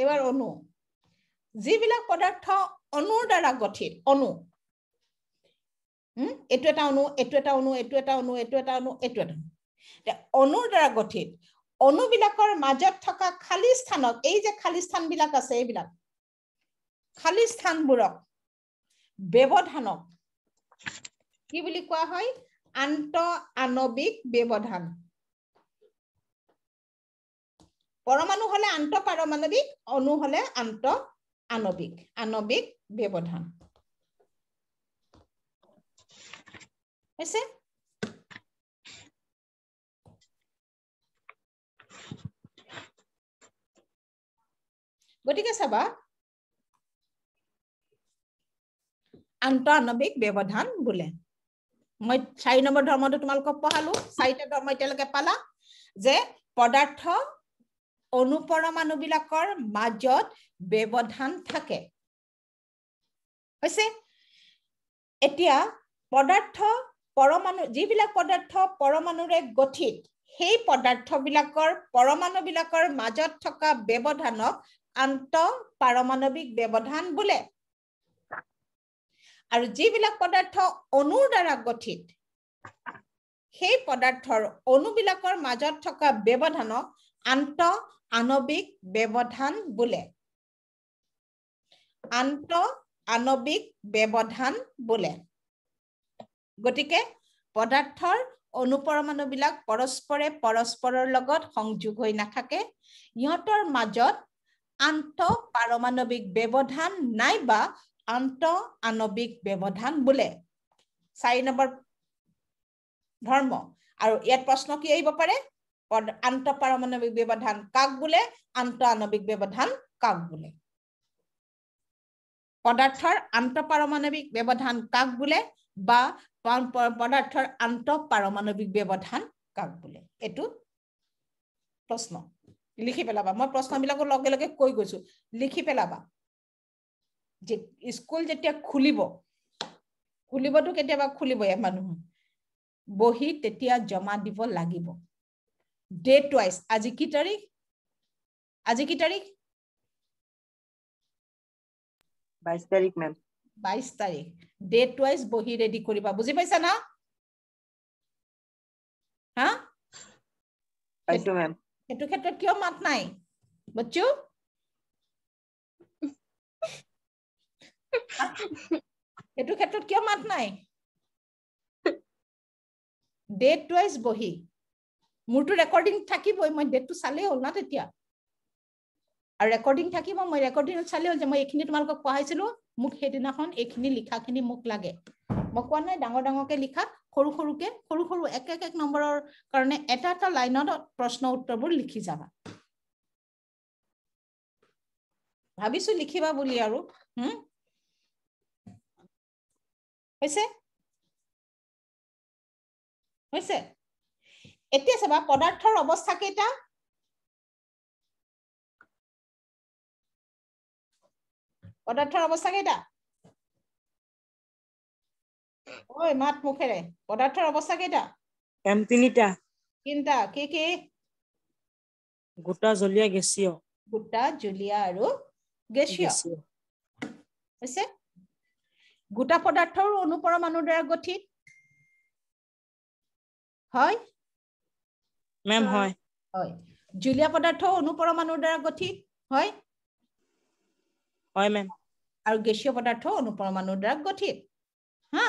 এইবাৰ অনু যিবিলাক পদাৰ্থ অনুৰ দ্বাৰা গঠিত অনু এইটো এটা অনু এইটো এটা অনু এইটো এটা অনু এইটো এটা অনু এইটো এটা অনুৰ দ্বাৰা গঠিত অনুবিলাকৰ মাজত থকা খালী স্থানক এই যে খালী স্থানবিলাক আছে এইবিলাক খালী স্থানবোৰক ব্যৱধানক কি বুলি কোৱা হয় আন্ত আনবিক ব্যৱধান পৰমাণু হলে আন্ত পাৰমাণৱিক অনু হলে আন্ত আনবিক আনবিক ব্যৱধান হৈছে গতিকে চাবা আন্তঃানৱিক ব্যৱধান বোলে মই চাৰি নম্বৰ ধৰ্মটো তোমালোকক পঢ়ালো চাৰিটা ধৰ্ম এতিয়ালৈকে পালা যে পদাৰ্থ অনুপৰমাণুবিলাকৰ মাজত ব্যৱধান থাকে হৈছে এতিয়া পদাৰ্থ পৰমাণু যিবিলাক পদাৰ্থ পৰমাণুৰে গঠিত সেই পদাৰ্থবিলাকৰ পৰমাণুবিলাকৰ মাজত থকা ব্যৱধানক আন্ত পাৰমাণৱিক ব্যৱধান বোলে আৰু যিবিলাক পদাৰ্থ অনুৰ দ্বাৰা গঠিত সেই পদাৰ্থৰ অনুবিলাকৰ মাজত থকা ব্যৱধানক আন্ত আণৱিক ব্যৱধান বোলে আন্ত আণৱিক ব্যৱধান বোলে গতিকে পদাৰ্থৰ অনুপৰমাণুবিলাক পৰস্পৰে পৰস্পৰৰ লগত সংযোগ হৈ নাথাকে ইহঁতৰ মাজত আন্ত পাৰমাণৱিক ব্যৱধান নাইবা আন্ত আনবিক ব্যৱধান বোলে চাৰি নম্বৰ ধৰ্ম আৰু ইয়াত প্ৰশ্ন কি আহিব পাৰে আন্ত পাৰমাণৱিক ব্যৱধান কাক বোলে আন্ত আনবিক ব্যৱধান কাক বোলে পদাৰ্থৰ আন্ত পাৰমাণৱিক ব্যৱধান কাক বোলে বা পদাৰ্থৰ আন্ত পাৰমাণৱিক ব্যৱধান কাক বোলে এইটো প্ৰশ্ন লিখি পেলাবা মই প্ৰশ্নবিলাকো লগে লগে কৈ গৈছো লিখি পেলাবা স্কুল যেতিয়া খুলিব খুলিবতো কেতিয়াবা খুলিব এ মানুহ বহি তেতিয়া জমা দিব লাগিব ডেট ৱাইজ আজি কি তাৰিখ আজি কি তাৰিখ বাইছ তাৰিখ মেম বাইছ তাৰিখ ডেট ওৱাইজ বহি ৰেডি কৰিবা বুজি পাইছা না হা সেইটো ক্ষেত্ৰত কিয় মাত নাই বুজিছো সেইটো ক্ষেত্ৰত কিয় মাত নাই ডেট ৱাইজ বহি মোৰতো ৰেকৰ্ডিং থাকিবই মই ডেটটো চালেই হ'ল না তেতিয়া আৰু ৰেকৰ্ডিং থাকিব মই ৰেকৰ্ডিঙত চালে হ'ল যে মই এইখিনি তোমালোকক কোৱা হৈছিলো মোক সেইদিনাখন এইখিনি লিখাখিনি মোক লাগে মই কোৱা নাই ডাঙৰ ডাঙৰকে লিখা সৰু সৰুকে সৰু সৰু এক এক এক নম্বৰৰ কাৰণে এটা এটা লাইনত প্ৰশ্ন উত্তৰবোৰ লিখি যাবা ভাবিছো লিখিবা বুলি আৰু হম হৈছে হৈছে এতিয়া চাবা পদাৰ্থৰ অৱস্থা কেইটা পদাৰ্থৰ অৱস্থা কেইটা ঐ মাত মুখেৰে পদাৰ্থৰ অৱস্থা কেইটা এম তিনিটা তিনিটা কি কি গোটা জলীয়া গেছিয় গোটা জুলীয়া আৰু গেছীয় হৈছে গোটা পদাৰ্থৰো অনুপৰমাণুৰ দ্বাৰা গঠিত হয় হয় জুলীয়া পদাৰ্থ অনুপৰমাণুৰ দ্বাৰা গঠিত হয় হয় মেম আৰু গেছীয় পদাৰ্থ অনুপৰমাণুৰ দ্বাৰা গঠিত হা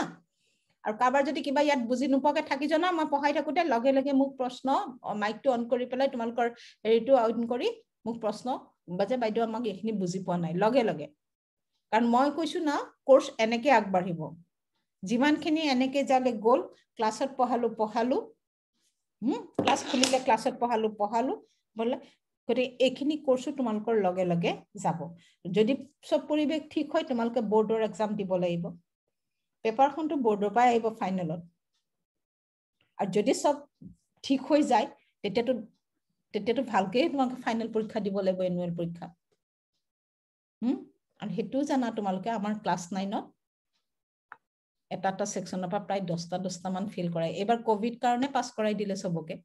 আৰু কাৰোবাৰ যদি কিবা ইয়াত বুজি নোপোৱাকৈ থাকি জনা মই পঢ়াই থাকোঁতে লগে লগে মোক প্ৰশ্ন মাইকটো অন কৰি পেলাই তোমালোকৰ হেৰিটো অন কৰি মোক প্ৰশ্ন বা যে বাইদেউ আমাক এইখিনি বুজি পোৱা নাই লগে লগে কাৰণ মই কৈছোঁ না কোৰ্ছ এনেকৈ আগবাঢ়িব যিমানখিনি এনেকৈ যালে গ'ল ক্লাছত পঢ়ালো পঢ়ালোঁ ক্লাছ খুলিলে ক্লাছত পঢ়ালোঁ পঢ়ালো বোলে গতিকে এইখিনি কোৰ্চো তোমালোকৰ লগে লগে যাব যদি চব পৰিৱেশ ঠিক হয় তোমালোকে বৰ্ডৰ এক্সাম দিব লাগিব পেপাৰখনটো বৰ্ডৰ পৰাই আহিব ফাইনেলত আৰু যদি চব ঠিক হৈ যায় তেতিয়াতো তেতিয়াতো ভালকেই তোমালোকে ফাইনেল পৰীক্ষা দিব লাগিব এনুৱেল পৰীক্ষা আৰু সেইটো জানা তোমালোকে আমাৰ ক্লাছ নাইনত এটা এটা ছেকশ্যনৰ পৰা প্ৰায় দহটা দহটামান ফিল কৰায় এইবাৰ ক'ভিড কাৰণে পাছ কৰাই দিলে চবকে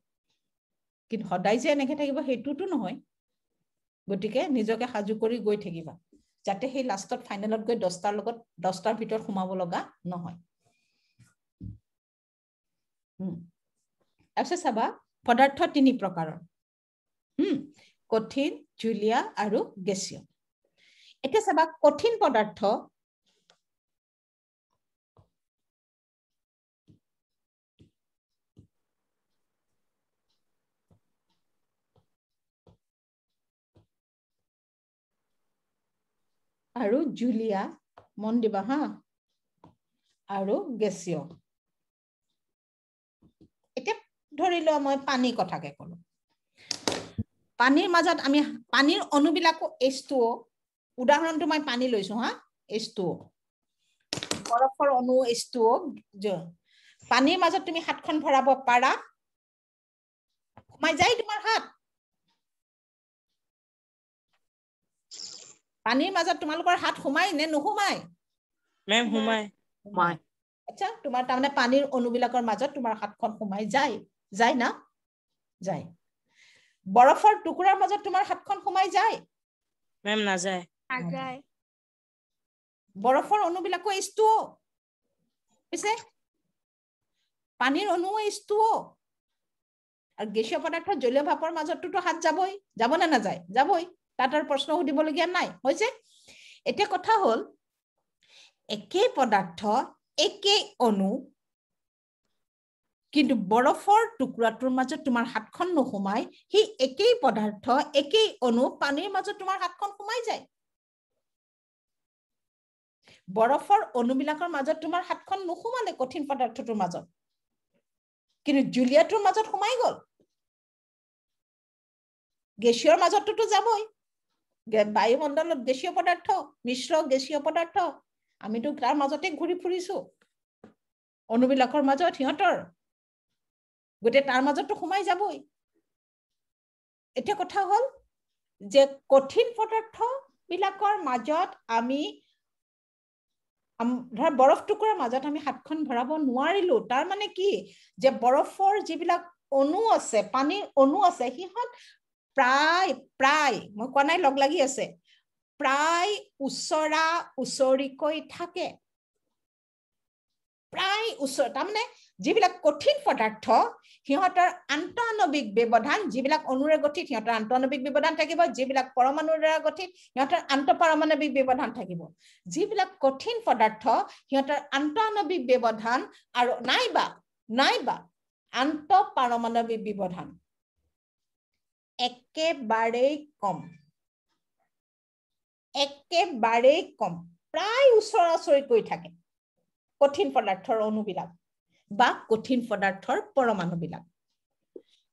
কিন্তু সদায় যে এনেকে থাকিব সেইটোতো নহয় গতিকে নিজকে সাজু কৰি গৈ থাকিবা যাতে সেই লাষ্টত ফাইনেলত গৈ দহটাৰ লগত দহটাৰ ভিতৰত সোমাব লগা নহয় তাৰপিছত চাবা পদাৰ্থ তিনি প্ৰকাৰৰ কঠিন জুলীয়া আৰু গেছীয় এতিয়া চাবা কঠিন পদাৰ্থ আৰু জুলীয়া মন হা আৰু গেছীয় এতিয়া ধৰি লোৱা মই পানীৰ কথাকে কলো পানীৰ মাজত আমি পানীৰ অনুবিলাকো এইচ উদাহৰণটো মই পানী লৈছো হা এইচ বৰফৰ অনু এইচ পানীৰ মাজত তুমি হাতখন ভৰাব পাৰা সোমাই যায় তোমাৰ হাত পানীৰ মাজত তোমালোকৰ হাত সোমাই নে নোসোমাই আচ্ছা তোমাৰ তাৰমানে পানীৰ অনুবিলাকৰ মাজত তোমাৰ হাতখন সোমাই যায় যায় না যায় বৰফৰ টুকুৰাৰ মাজত তোমাৰ হাতখন সোমাই যায় নাযায় বৰফৰ অনুবিলাকো এইচ টু পানীৰ অনু এইচ আৰু গেছীয় পদাৰ্থ জলীয় ভাপৰ মাজতটোতো হাত যাবই যাব নে নাযায় যাবই তাত আৰু প্ৰশ্ন সুধিবলগীয়া নাই হৈছে এতিয়া কথা হ'ল একেই পদাৰ্থ একেই অনু কিন্তু বৰফৰ টুকুৰাটোৰ মাজত তোমাৰ হাতখন নোসোমায় সেই একেই পদাৰ্থ একেই অনু পানীৰ মাজত তোমাৰ হাতখন সোমাই যায় বৰফৰ অনুবিলাকৰ মাজত তোমাৰ হাতখন নুসুমালে কঠিন পদাৰ্থটোৰ মাজত কিন্তু জুলিয়াটোৰ মাজত সোমাই গল গেছিয়ৰ মাজতটোতো যাবই বায়ুমণ্ডলত গেছীয় পদাৰ্থ মিশ্ৰ গেছীয় পদাৰ্থ আমিতো তাৰ মাজতে ঘূৰি ফুৰিছো অনুবিলাকৰ মাজত সিহঁতৰ গোটেই তাৰ মাজতো সোমাই যাবই এতিয়া কথা হ'ল যে কঠিন পদাৰ্থবিলাকৰ মাজত আমি ধৰা বৰফ টুকুৰাৰ মাজত আমি হাতখন ভৰাব নোৱাৰিলো তাৰ মানে কি যে বৰফৰ যিবিলাক অনু আছে পানীৰ অনু আছে সিহঁত প্ৰায় প্ৰায় মই কোৱা নাই লগ লাগি আছে প্ৰায় ওচৰা ওচৰিকৈ থাকে প্ৰায় ওচৰ তাৰমানে যিবিলাক কঠিন পদাৰ্থ সিহঁতৰ আন্তঃনৱিক ব্যৱধান যিবিলাক অনুৰে গঠিত সিহঁতৰ আন্তঃনৱিক ব্যৱধান থাকিব যিবিলাক পৰমাণুৰ দ্বাৰা গঠিত সিহঁতৰ আন্ত পাৰমাণৱিক ব্যৱধান থাকিব যিবিলাক কঠিন পদাৰ্থ সিহঁতৰ আন্তঃনৱিক ব্যৱধান আৰু নাইবা নাইবা আন্ত পাৰমাণৱিক ব্যৱধান একেবাৰেই কম একেবাৰেই কম প্ৰায় ওচৰা ওচৰিকৈ থাকে কঠিন পদাৰ্থৰ অনুবিলাক বা কঠিন পদাৰ্থৰ পৰমাণুবিলাক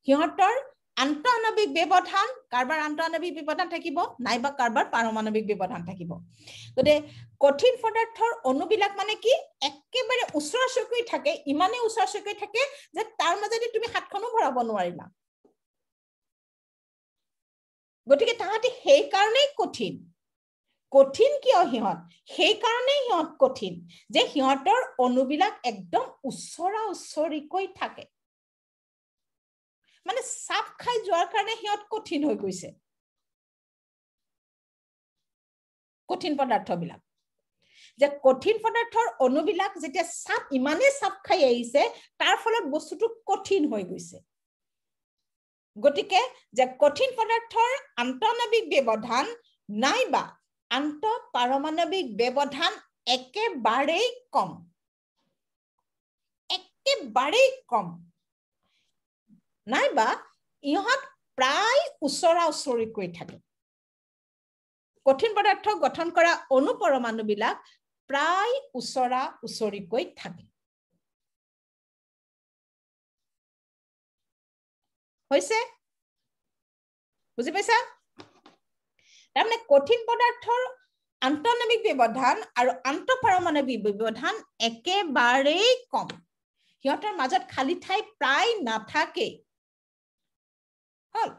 সিহঁতৰ আন্তঃনাৱিক ব্যৱধান কাৰোবাৰ আন্তঃনাৱিক ব্যৱধান থাকিব নাইবা কাৰোবাৰ পাৰমাণৱিক ব্যৱধান থাকিব গতিকে কঠিন পদাৰ্থৰ অনুবিলাক মানে কি একেবাৰে ওচৰ চকুৰি থাকে ইমানেই ওচৰ চকুৰি থাকে যে তাৰ মাজেদি তুমি হাতখনো ভৰাব নোৱাৰিলা গতিকে তাহাঁতি সেইকাৰণেই কঠিন কঠিন কিয় সিহঁত সেইকাৰণেই সিহঁত কঠিন যে সিহঁতৰ অনুবিলাক একদম ওচৰা ওচৰিকৈ থাকে মানে চাপ খাই যোৱাৰ কাৰণে সিহঁত কঠিন হৈ গৈছে কঠিন পদাৰ্থবিলাক যে কঠিন পদাৰ্থৰ অনুবিলাক যেতিয়া চাপ ইমানেই চাপ খাই আহিছে তাৰ ফলত বস্তুটো কঠিন হৈ গৈছে গতিকে যে কঠিন পদাৰ্থৰ আন্তনাবিক ব্যৱধান নাইবা আন্তঃ পাৰমাণৱিক ব্যৱধান একেবাৰেই কম একেবাৰেই কম নাইবা ইহঁত প্ৰায় ওচৰা ওচৰিকৈ থাকে কঠিন পদাৰ্থ গঠন কৰা অনুপৰমাণুবিলাক প্ৰায় ওচৰা ওচৰিকৈ থাকে হৈছে বুজি পাইছা তাৰমানে কঠিন পদাৰ্থৰ আন্তনামিক ব্যৱধান আৰু আন্তঃপাৰমাণৱিক ব্যৱধান একেবাৰেই কম সিহঁতৰ মাজত খালী ঠাই প্ৰায় নাথাকেই হল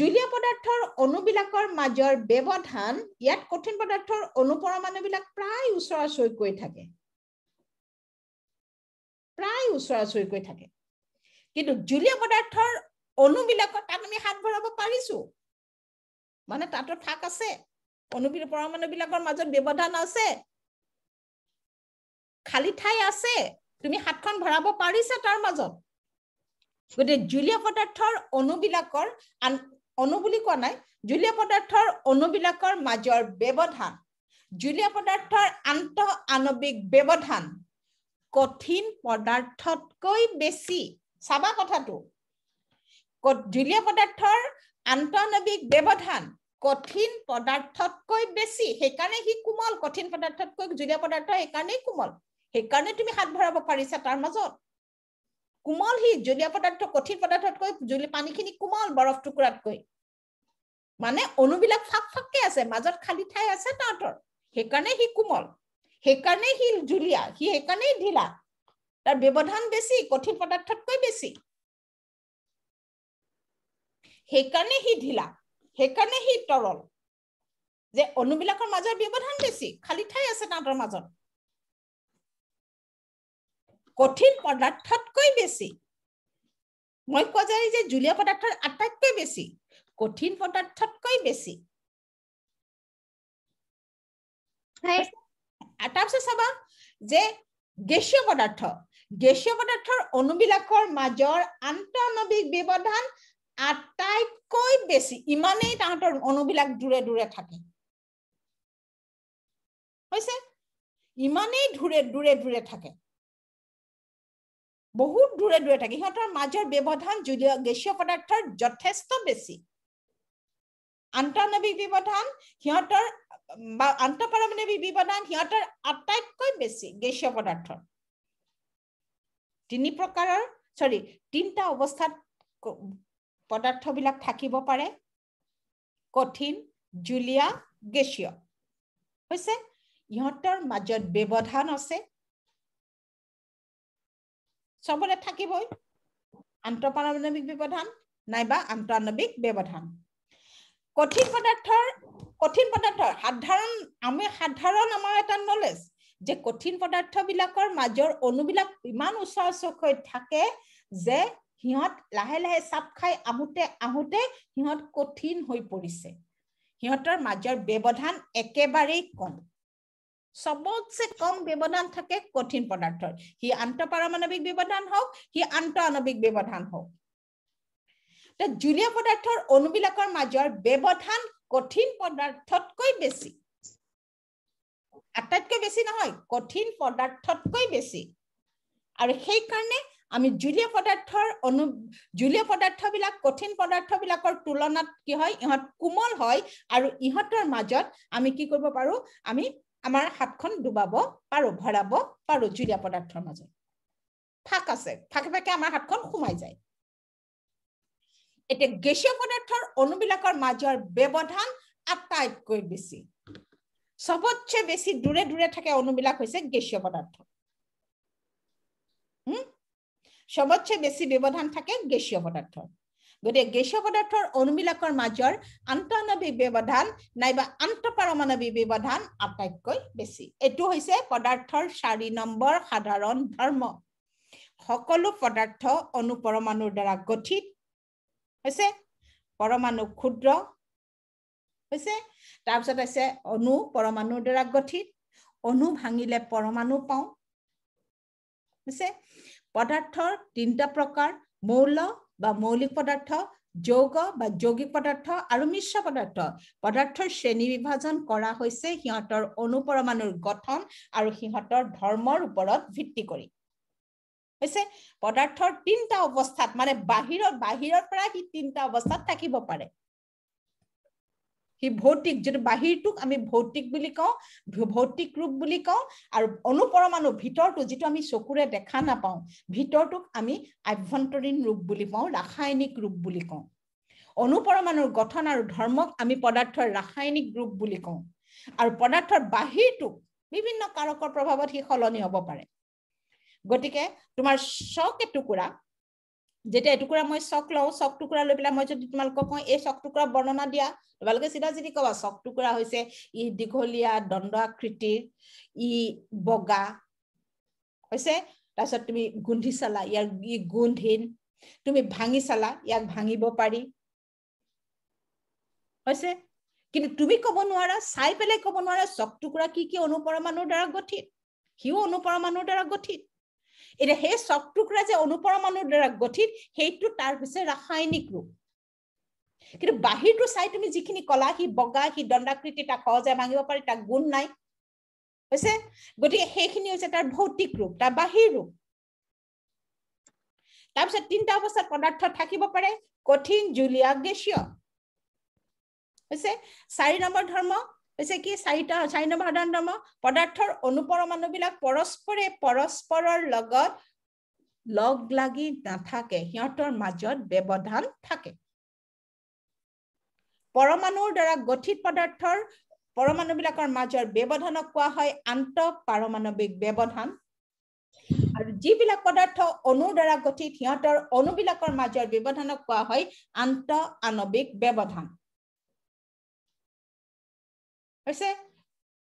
জুলীয় পদাৰ্থৰ অনুবিলাকৰ মাজৰ ব্যৱধান ইয়াত কঠিন পদাৰ্থৰ অনুপৰমাণুবিলাক প্ৰায় ওচৰা চুৰিকৈ থাকে প্ৰায় ওচৰা চুৰিকৈ থাকে কিন্তু জুলীয়া পদাৰ্থৰ অনুবিলাকত তাত আমি হাত ভৰাব পাৰিছো মানে তাতো ফাক আছে অনুবীৰ পৰমাণুবিলাকৰ মাজত ব্যৱধান আছে খালী ঠাই আছে তুমি হাতখন ভৰাব পাৰিছা তাৰ মাজত গতিকে জুলীয় পদাৰ্থৰ অনুবিলাকৰ অনু বুলি কোৱা নাই জুলীয় পদাৰ্থৰ অনুবিলাকৰ মাজৰ ব্যৱধান জুলীয়া পদাৰ্থৰ আন্ত আনবিক ব্যৱধান কঠিন পদাৰ্থতকৈ বেছি চাবা কথাটো জুলীয়া পদাৰ্থৰ আন্তনৱিক ব্যৱধান কঠিন পদাৰ্থতকৈ বেছি সেইকাৰণে সি কোমল কঠিন পদাৰ্থতকৈ জুলীয়া পদাৰ্থ সেইকাৰণেই কোমল সেইকাৰণে তুমি হাত ভৰাব পাৰিছা তাৰ মাজত কোমল সি জুলীয়া পদাৰ্থ কঠিন পদাৰ্থতকৈ জুলি পানীখিনি কোমল বৰফ টুকুৰাতকৈ মানে অনুবিলাক ফাক ফাককে আছে মাজত খালী ঠাই আছে তাহাঁতৰ সেইকাৰণে সি কোমল সেইকাৰণেই সি জুলীয়া সি সেইকাৰণেই ঢিলা তাৰ ব্যৱধান বেছি কঠিন পদাৰ্থতকৈ বেছি সেইকাৰণে সি ঢিলা সেইকাৰণে সি তৰল যে অনুবিলাকৰ মাজৰ ব্যৱধান বেছি খালী ঠাই আছে তাহাঁতৰ মাজত কঠিন পদাৰ্থতকৈ বেছি মই কোৱা যায় যে জুলীয়া পদাৰ্থৰ আটাইতকৈ বেছি কঠিন পদাৰ্থতকৈ বেছি তাৰপিছত চাবা যে গেছীয় পদাৰ্থ গেছীয় পদাৰ্থৰ অনুবিলাকৰ মাজৰ আন্তঃনৱিক ব্যৱধান আটাইতকৈ বেছি ইমানেই তাহাঁতৰ অণুবিলাক দূৰে দূৰে থাকে হৈছে ইমানেই দূৰে দূৰে দূৰে থাকে বহুত দূৰে দূৰে থাকে সিহঁতৰ মাজৰ ব্যৱধান যদিও গেছীয় পদাৰ্থৰ যথেষ্ট বেছি আন্তঃনৱিক ব্যৱধান সিহঁতৰ বা আন্তঃপাৰমাণৱিক ব্যৱধান সিহঁতৰ আটাইতকৈ বেছি গেছীয় পদাৰ্থৰ তিনি প্ৰকাৰৰ চৰি তিনিটা অৱস্থাত পদাৰ্থবিলাক থাকিব পাৰে কঠিন জুলীয়া গেছীয় হৈছে ইহঁতৰ মাজত ব্যৱধান আছে চবৰে থাকিবই আন্তঃপাৰমাণৱিক ব্যৱধান নাইবা আন্তঃানৱিক ব্যৱধান কঠিন পদাৰ্থৰ কঠিন পদাৰ্থৰ সাধাৰণ আমি সাধাৰণ আমাৰ এটা নলেজ যে কঠিন পদাৰ্থবিলাকৰ মাজৰ অনুবিলাক ইমান ওচৰ ওচৰকৈ থাকে যে সিহঁত লাহে লাহে চাপ খাই আহোঁতে আহোঁতে সিহঁত কঠিন হৈ পৰিছে সিহঁতৰ মাজৰ ব্যৱধান একেবাৰেই কম চবতছে কম ব্যৱধান থাকে কঠিন পদাৰ্থৰ সি আন্ত পাৰমাণৱিক ব্যৱধান হওক সি আন্ত আণৱিক ব্যৱধান হওক জুলীয় পদাৰ্থৰ অণুবিলাকৰ মাজৰ ব্যৱধান কঠিন পদাৰ্থতকৈ বেছি আটাইতকৈ বেছি নহয় কঠিন পদাৰ্থতকৈ বেছি আৰু সেইকাৰণে আমি জুলীয় পদাৰ্থৰ অনু জুলীয় পদাৰ্থবিলাক কঠিন পদাৰ্থবিলাকৰ তুলনাত কি হয় ইহঁত কোমল হয় আৰু ইহঁতৰ মাজত আমি কি কৰিব পাৰোঁ আমি আমাৰ হাতখন ডুবাব পাৰোঁ ভৰাব পাৰোঁ জুলীয়া পদাৰ্থৰ মাজত ফাঁক আছে ফাঁকে ফাঁকে আমাৰ হাতখন সোমাই যায় এতিয়া গেছীয় পদাৰ্থৰ অনুবিলাকৰ মাজৰ ব্যৱধান আটাইতকৈ বেছি সবতচে বেছি দূৰে দূৰে থাকে অনুবিলাক হৈছে গেছীয় পদাৰ্থ সবচেয়ে বেছি ব্যৱধান থাকে গেছীয় পদাৰ্থ গতিকে গেছীয় পদাৰ্থৰ অনুবিলাকৰ মাজৰ আন্তঃনৱিক ব্যৱধান নাইবা আন্তঃপাৰমাণৱিক ব্যৱধান আটাইতকৈ বেছি এইটো হৈছে পদাৰ্থৰ চাৰি নম্বৰ সাধাৰণ ধৰ্ম সকলো পদাৰ্থ অনুপৰমাণুৰ দ্বাৰা গঠিত হৈছে পৰমাণু ক্ষুদ্ৰ হৈছে তাৰপিছত আছে অনু পৰমাণুৰ দ্বাৰা গঠিত অনু ভাঙিলে পৰমাণু পাওঁ হৈছে পদাৰ্থৰ তিনিটা প্ৰকাৰ মৌল বা মৌলিক পদাৰ্থ যৌগ বা যৌগিক পদাৰ্থ আৰু মিশ্ৰ পদাৰ্থ পদাৰ্থৰ শ্ৰেণী বিভাজন কৰা হৈছে সিহঁতৰ অনুপৰমাণুৰ গঠন আৰু সিহঁতৰ ধৰ্মৰ ওপৰত ভিত্তি কৰি হৈছে পদাৰ্থৰ তিনিটা অৱস্থাত মানে বাহিৰৰ বাহিৰৰ পৰা সি তিনিটা অৱস্থাত থাকিব পাৰে সি ভৌতিক যিটো বাহিৰটোক আমি ভৌতিক বুলি কওঁ ভৌতিক ৰূপ বুলি কওঁ আৰু অনুপৰমাণু ভিতৰটো যিটো আমি চকুৰে দেখা নাপাওঁ ভিতৰটোক আমি আভ্যন্তৰীণ ৰূপ বুলি কওঁ ৰাসায়নিক ৰূপ বুলি কওঁ অনুপৰমাণুৰ গঠন আৰু ধৰ্মক আমি পদাৰ্থৰ ৰাসায়নিক ৰূপ বুলি কওঁ আৰু পদাৰ্থৰ বাহিৰটোক বিভিন্ন কাৰকৰ প্ৰভাৱত সি সলনি হ'ব পাৰে গতিকে তোমাৰ চকে টুকুৰা যেতিয়া এটুকুৰা মই চক লওঁ চক টুকুৰা লৈ পেলাই মই যদি তোমালোকক কওঁ এই চক টুকুৰা বৰ্ণনা দিয়া তোমালোকে চিধা চিধি ক'বা চক টুকুৰা হৈছে ই দীঘলীয়া দণ্ড আকৃতিৰ ই বগা হৈছে তাৰপিছত তুমি গোন্ধি চালা ইয়াৰ ই গোন্ধহীন তুমি ভাঙি চালা ইয়াক ভাঙিব পাৰি হৈছে কিন্তু তুমি ক'ব নোৱাৰা চাই পেলাই ক'ব নোৱাৰা চক টুকুৰা কি কি অনুপৰমাণুৰ দ্বাৰা গঠিত সিও অনুপৰমাণুৰ দ্বাৰা গঠিত এতিয়া সেই চক টুকুৰা যে অনুপৰমাণুৰ দ্বাৰা গঠিত সেইটো তাৰ পিছে ৰাসায়নিক ৰূপ কিন্তু বাহিৰটো চাই তুমি যিখিনি কলা সি বগা সি দণ্ডাকৃতি তাক সহজে ভাঙিব পাৰি তাক গুণ নাই হৈছে গতিকে সেইখিনি হৈছে তাৰ ভৌতিক ৰূপ তাৰ বাহিৰ ৰূপ তাৰপিছত তিনিটা অৱস্থাত পদাৰ্থ থাকিব পাৰে কঠিন জুলীয়া গেছীয় হৈছে চাৰি নম্বৰ ধৰ্ম হৈছে কি চাৰিটা চাৰি নম্বৰ সাধাৰণ ধৰ্ম পদাৰ্থৰ অনুপৰমাণুবিলাক পৰস্পৰে পৰস্পৰৰ লগত লগ লাগি নাথাকে সিহঁতৰ মাজত ব্যৱধান থাকে পৰমাণুৰ দ্বাৰা গঠিত পদাৰ্থৰ পৰমাণুবিলাকৰ মাজৰ ব্যৱধানক কোৱা হয় আন্ত পাৰমাণৱিক ব্যৱধান আৰু যিবিলাক পদাৰ্থ অণুৰ দ্বাৰা গঠিত সিহঁতৰ অনুবিলাকৰ মাজৰ ব্যৱধানক কোৱা হয় আন্ত আণৱিক ব্যৱধান হৈছে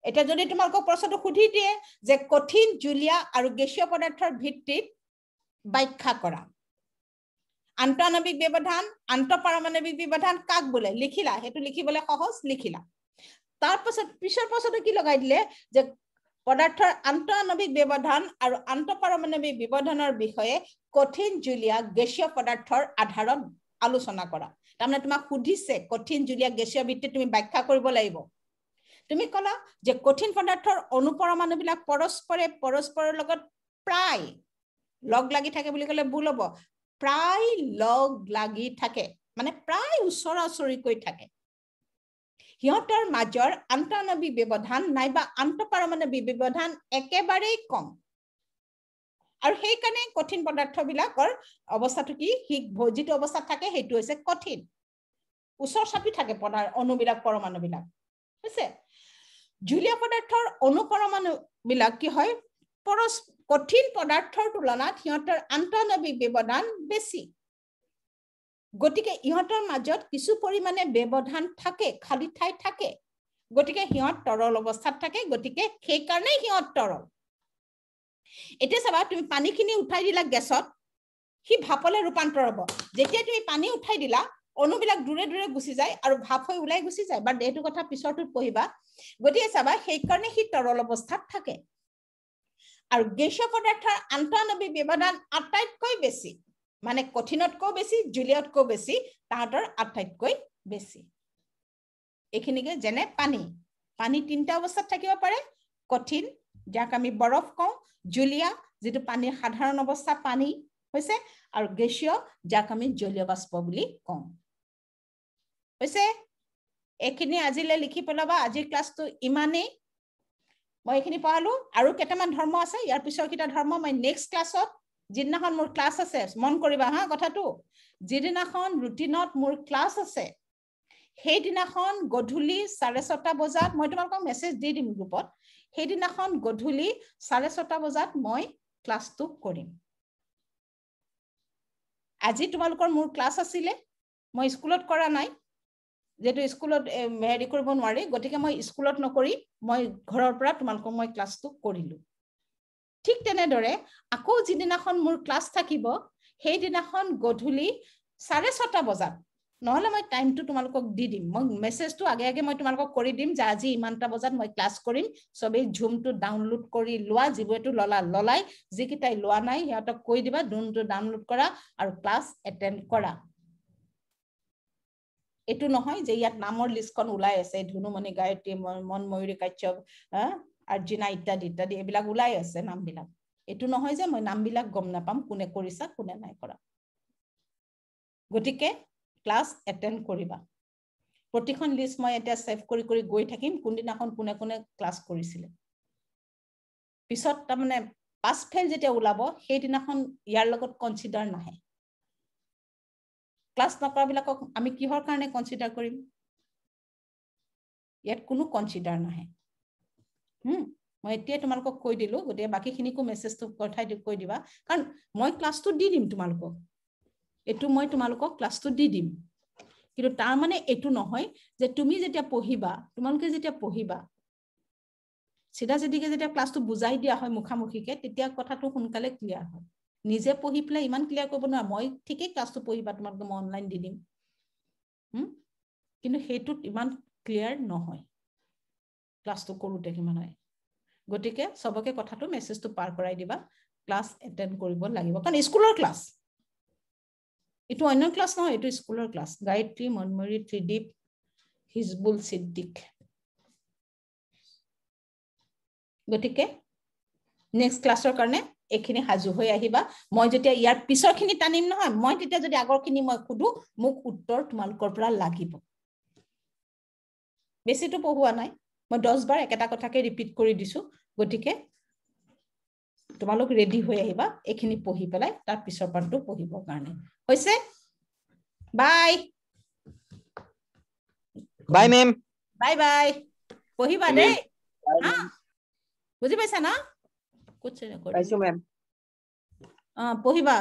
এতিয়া যদি তোমালোকক প্ৰশ্নটো সুধি দিয়ে যে কঠিন জুলীয়া আৰু গেছীয় পদাৰ্থৰ ভিত্তিত ব্যাখ্যা কৰা আন্তঃণৱিক ব্যৱধান আন্তঃপাৰমাণৱিক ব্যৱধান কাক বোলে লিখিলা সেইটো লিখিবলৈ সহজ লিখিলা তাৰপাছত পিছৰ প্ৰশ্নটো কি লগাই দিলে যে পদাৰ্থৰ আন্তঃণৱিক ব্যৱধান আৰু আন্তঃপাৰমাণৱিক ব্যৱধানৰ বিষয়ে কঠিন জুলীয়া গেছীয় পদাৰ্থৰ আধাৰত আলোচনা কৰা তাৰমানে তোমাক সুধিছে কঠিন জুলীয়া গেছীয় ভিত্তিত তুমি ব্যাখ্যা কৰিব লাগিব তুমি কলা যে কঠিন পদাৰ্থৰ অনুপৰমাণুবিলাক পৰস্পৰে পৰস্পৰৰ লগত প্ৰায় লগ লাগি থাকে বুলি ক'লে ভুল হ'ব প্ৰায় লগ লাগি থাকে মানে প্ৰায় ওচৰা ওচৰিকৈ থাকে সিহঁতৰ মাজৰ আন্তঃনৱী ব্যৱধান নাইবা আন্তঃপাৰমাণৱী ব্যৱধান একেবাৰেই কম আৰু সেইকাৰণে কঠিন পদাৰ্থবিলাকৰ অৱস্থাটো কি সি যিটো অৱস্থাত থাকে সেইটো হৈছে কঠিন ওচৰ চাপি থাকে অনুবিলাক অণুবিলাক পৰমাণুবিলাক হৈছে জুলীয় পদাৰ্থৰ অনুপৰমাণুবিলাক কি হয় পৰস কঠিন পদাৰ্থৰ তুলনাত সিহঁতৰ আন্তঃনৱিক ব্যৱধান বেছি গতিকে ইহঁতৰ মাজত কিছু পৰিমাণে ব্যৱধান থাকে খালী ঠাই থাকে গতিকে সিহঁত তৰল অৱস্থাত থাকে গতিকে সেইকাৰণেই সিহঁত তৰল এতিয়া চাবা তুমি পানীখিনি উঠাই দিলা গেছত সি ভাপলৈ ৰূপান্তৰ হ'ব যেতিয়া তুমি পানী উঠাই দিলা অনুবিলাক দূৰে দূৰে গুচি যায় আৰু ভাৱ হৈ ওলাই গুচি যায় বা এইটো কথা পিছৰটোত পঢ়িবা গতিকে চাবা সেইকাৰণে সি তৰল অৱস্থাত থাকে আৰু গেছ পদাৰ্থৰ আন্তঃনৱী ব্যৱধান আটাইতকৈ বেছি মানে কঠিনতকৈও বেছি জুলীয়তকৈও বেছি তাহাঁতৰ আটাইতকৈ বেছি এইখিনিকে যেনে পানী পানী তিনিটা অৱস্থাত থাকিব পাৰে কঠিন যাক আমি বৰফ কওঁ জুলীয়া যিটো পানীৰ সাধাৰণ অৱস্থা পানী হৈছে আৰু গেছীয় যাক আমি জলীয় বাষ্প বুলি কওঁ হৈছে এইখিনি আজিলৈ লিখি পেলাবা আজিৰ ক্লাছটো ইমানেই মই এইখিনি পঢ়ালো আৰু কেইটামান ধৰ্ম আছে ইয়াৰ পিছৰ কেইটা ধৰ্ম মই নেক্সট ক্লাছত যিদিনাখন মোৰ ক্লাছ আছে মন কৰিবা হা কথাটো যিদিনাখন ৰুটিনত মোৰ ক্লাছ আছে সেইদিনাখন গধূলি চাৰে ছটা বজাত মই তোমালোকক মেছেজ দি দিম গ্ৰুপত সেইদিনাখন গধূলি চাৰে ছটা বজাত মই ক্লাছটো কৰিম আজি তোমালোকৰ মোৰ ক্লাছ আছিলে মই স্কুলত কৰা নাই যিহেতু স্কুলত হেৰি কৰিব নোৱাৰি গতিকে মই স্কুলত নকৰি মই ঘৰৰ পৰা তোমালোকক মই ক্লাছটো কৰিলোঁ ঠিক তেনেদৰে আকৌ যিদিনাখন মোৰ ক্লাছ থাকিব সেইদিনাখন গধূলি চাৰে ছটা বজাত নহ'লে মই টাইমটো তোমালোকক দি দিম মই মেছেজটো আগে আগে মই তোমালোকক কৰি দিম যে আজি ইমানটা বজাত মই ক্লাছ কৰিম চবেই জুমটো ডাউনলোড কৰি লোৱা যিবোৰেতো ল'লা ল'লাই যিকেইটাই লোৱা নাই সিহঁতক কৈ দিবা জুমটো ডাউনলোড কৰা আৰু ক্লাছ এটেণ্ড কৰা এইটো নহয় যে ইয়াত নামৰ লিষ্টখন ওলাই আছে ধুনুমণি গায়ত্ৰী মন মনময়ূৰী কাশ্যপ আৰ্জিনা ইত্যাদি ইত্যাদি এইবিলাক ওলাই আছে নামবিলাক এইটো নহয় যে মই নামবিলাক গম নাপাম কোনে কৰিছা কোনে নাই কৰা গতিকে ক্লাছ এটেণ্ড কৰিবা প্ৰতিখন লিষ্ট মই এতিয়া ছেভ কৰি কৰি গৈ থাকিম কোনদিনাখন কোনে কোনে ক্লাছ কৰিছিলে পিছত তাৰমানে পাছ ফেল যেতিয়া ওলাব সেইদিনাখন ইয়াৰ লগত কনচিডাৰ নাহে ক্লাছ নকৰাবিলাকক আমি কিহৰ কাৰণে কনচিডাৰ কৰিম ইয়াত কোনো কনচিডাৰ নাহে মই এতিয়াই তোমালোকক কৈ দিলোঁ গতিকে বাকীখিনিকো মেছেজটো কথাই কৈ দিবা কাৰণ মই ক্লাছটো দি দিম তোমালোকক এইটো মই তোমালোকক ক্লাছটো দি দিম কিন্তু তাৰমানে এইটো নহয় যে তুমি যেতিয়া পঢ়িবা তোমালোকে যেতিয়া পঢ়িবা চিধা চিধিকে যেতিয়া ক্লাছটো বুজাই দিয়া হয় মুখামুখিকে তেতিয়া কথাটো সোনকালে ক্লিয়াৰ হয় নিজে পঢ়ি পেলাই ইমান ক্লিয়াৰ কৰিব নোৱাৰা মই ঠিকেই ক্লাছটো পঢ়িবা তোমালোকে মই অনলাইন দি দিম কিন্তু সেইটোত ইমান ক্লিয়াৰ নহয় ক্লাছটো কৰোঁতে কিমান হয় গতিকে চবকে কথাটো মেছেজটো পাৰ কৰাই দিবা ক্লাছ এটেণ্ড কৰিব লাগিব কাৰণ স্কুলৰ ক্লাছ এইটো অন্য ক্লাছ নহয় এইটো স্কুলৰ ক্লাছ গায়ত্ৰী মনমৰি ত্ৰিদীপ হিজবুল ছিদ্দিক গতিকে নেক্সট ক্লাছৰ কাৰণে এইখিনি সাজু হৈ আহিবা মই যেতিয়া ইয়াৰ পিছৰখিনি টানিম নহয় মই তেতিয়া যদি আগৰখিনি মই সুধো মোক উত্তৰ তোমালোকৰ পৰা লাগিব বেছিটো পঢ়োৱা নাই মই দহ বাৰ একেটা কথাকে ৰিপিট কৰি দিছো গতিকে তোমালোক ৰেডি হৈ আহিবা এইখিনি পঢ়ি পেলাই তাৰ পিছৰ পাৰ্টটো পঢ়িবৰ কাৰণে হৈছে bye bye ma'am bye bye পঢ়িবা দেই বুজি পাইছা ন কোশ্চেন পাইছো ম্যাম পহিবা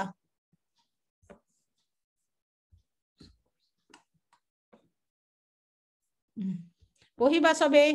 পঢ়িবা চবেই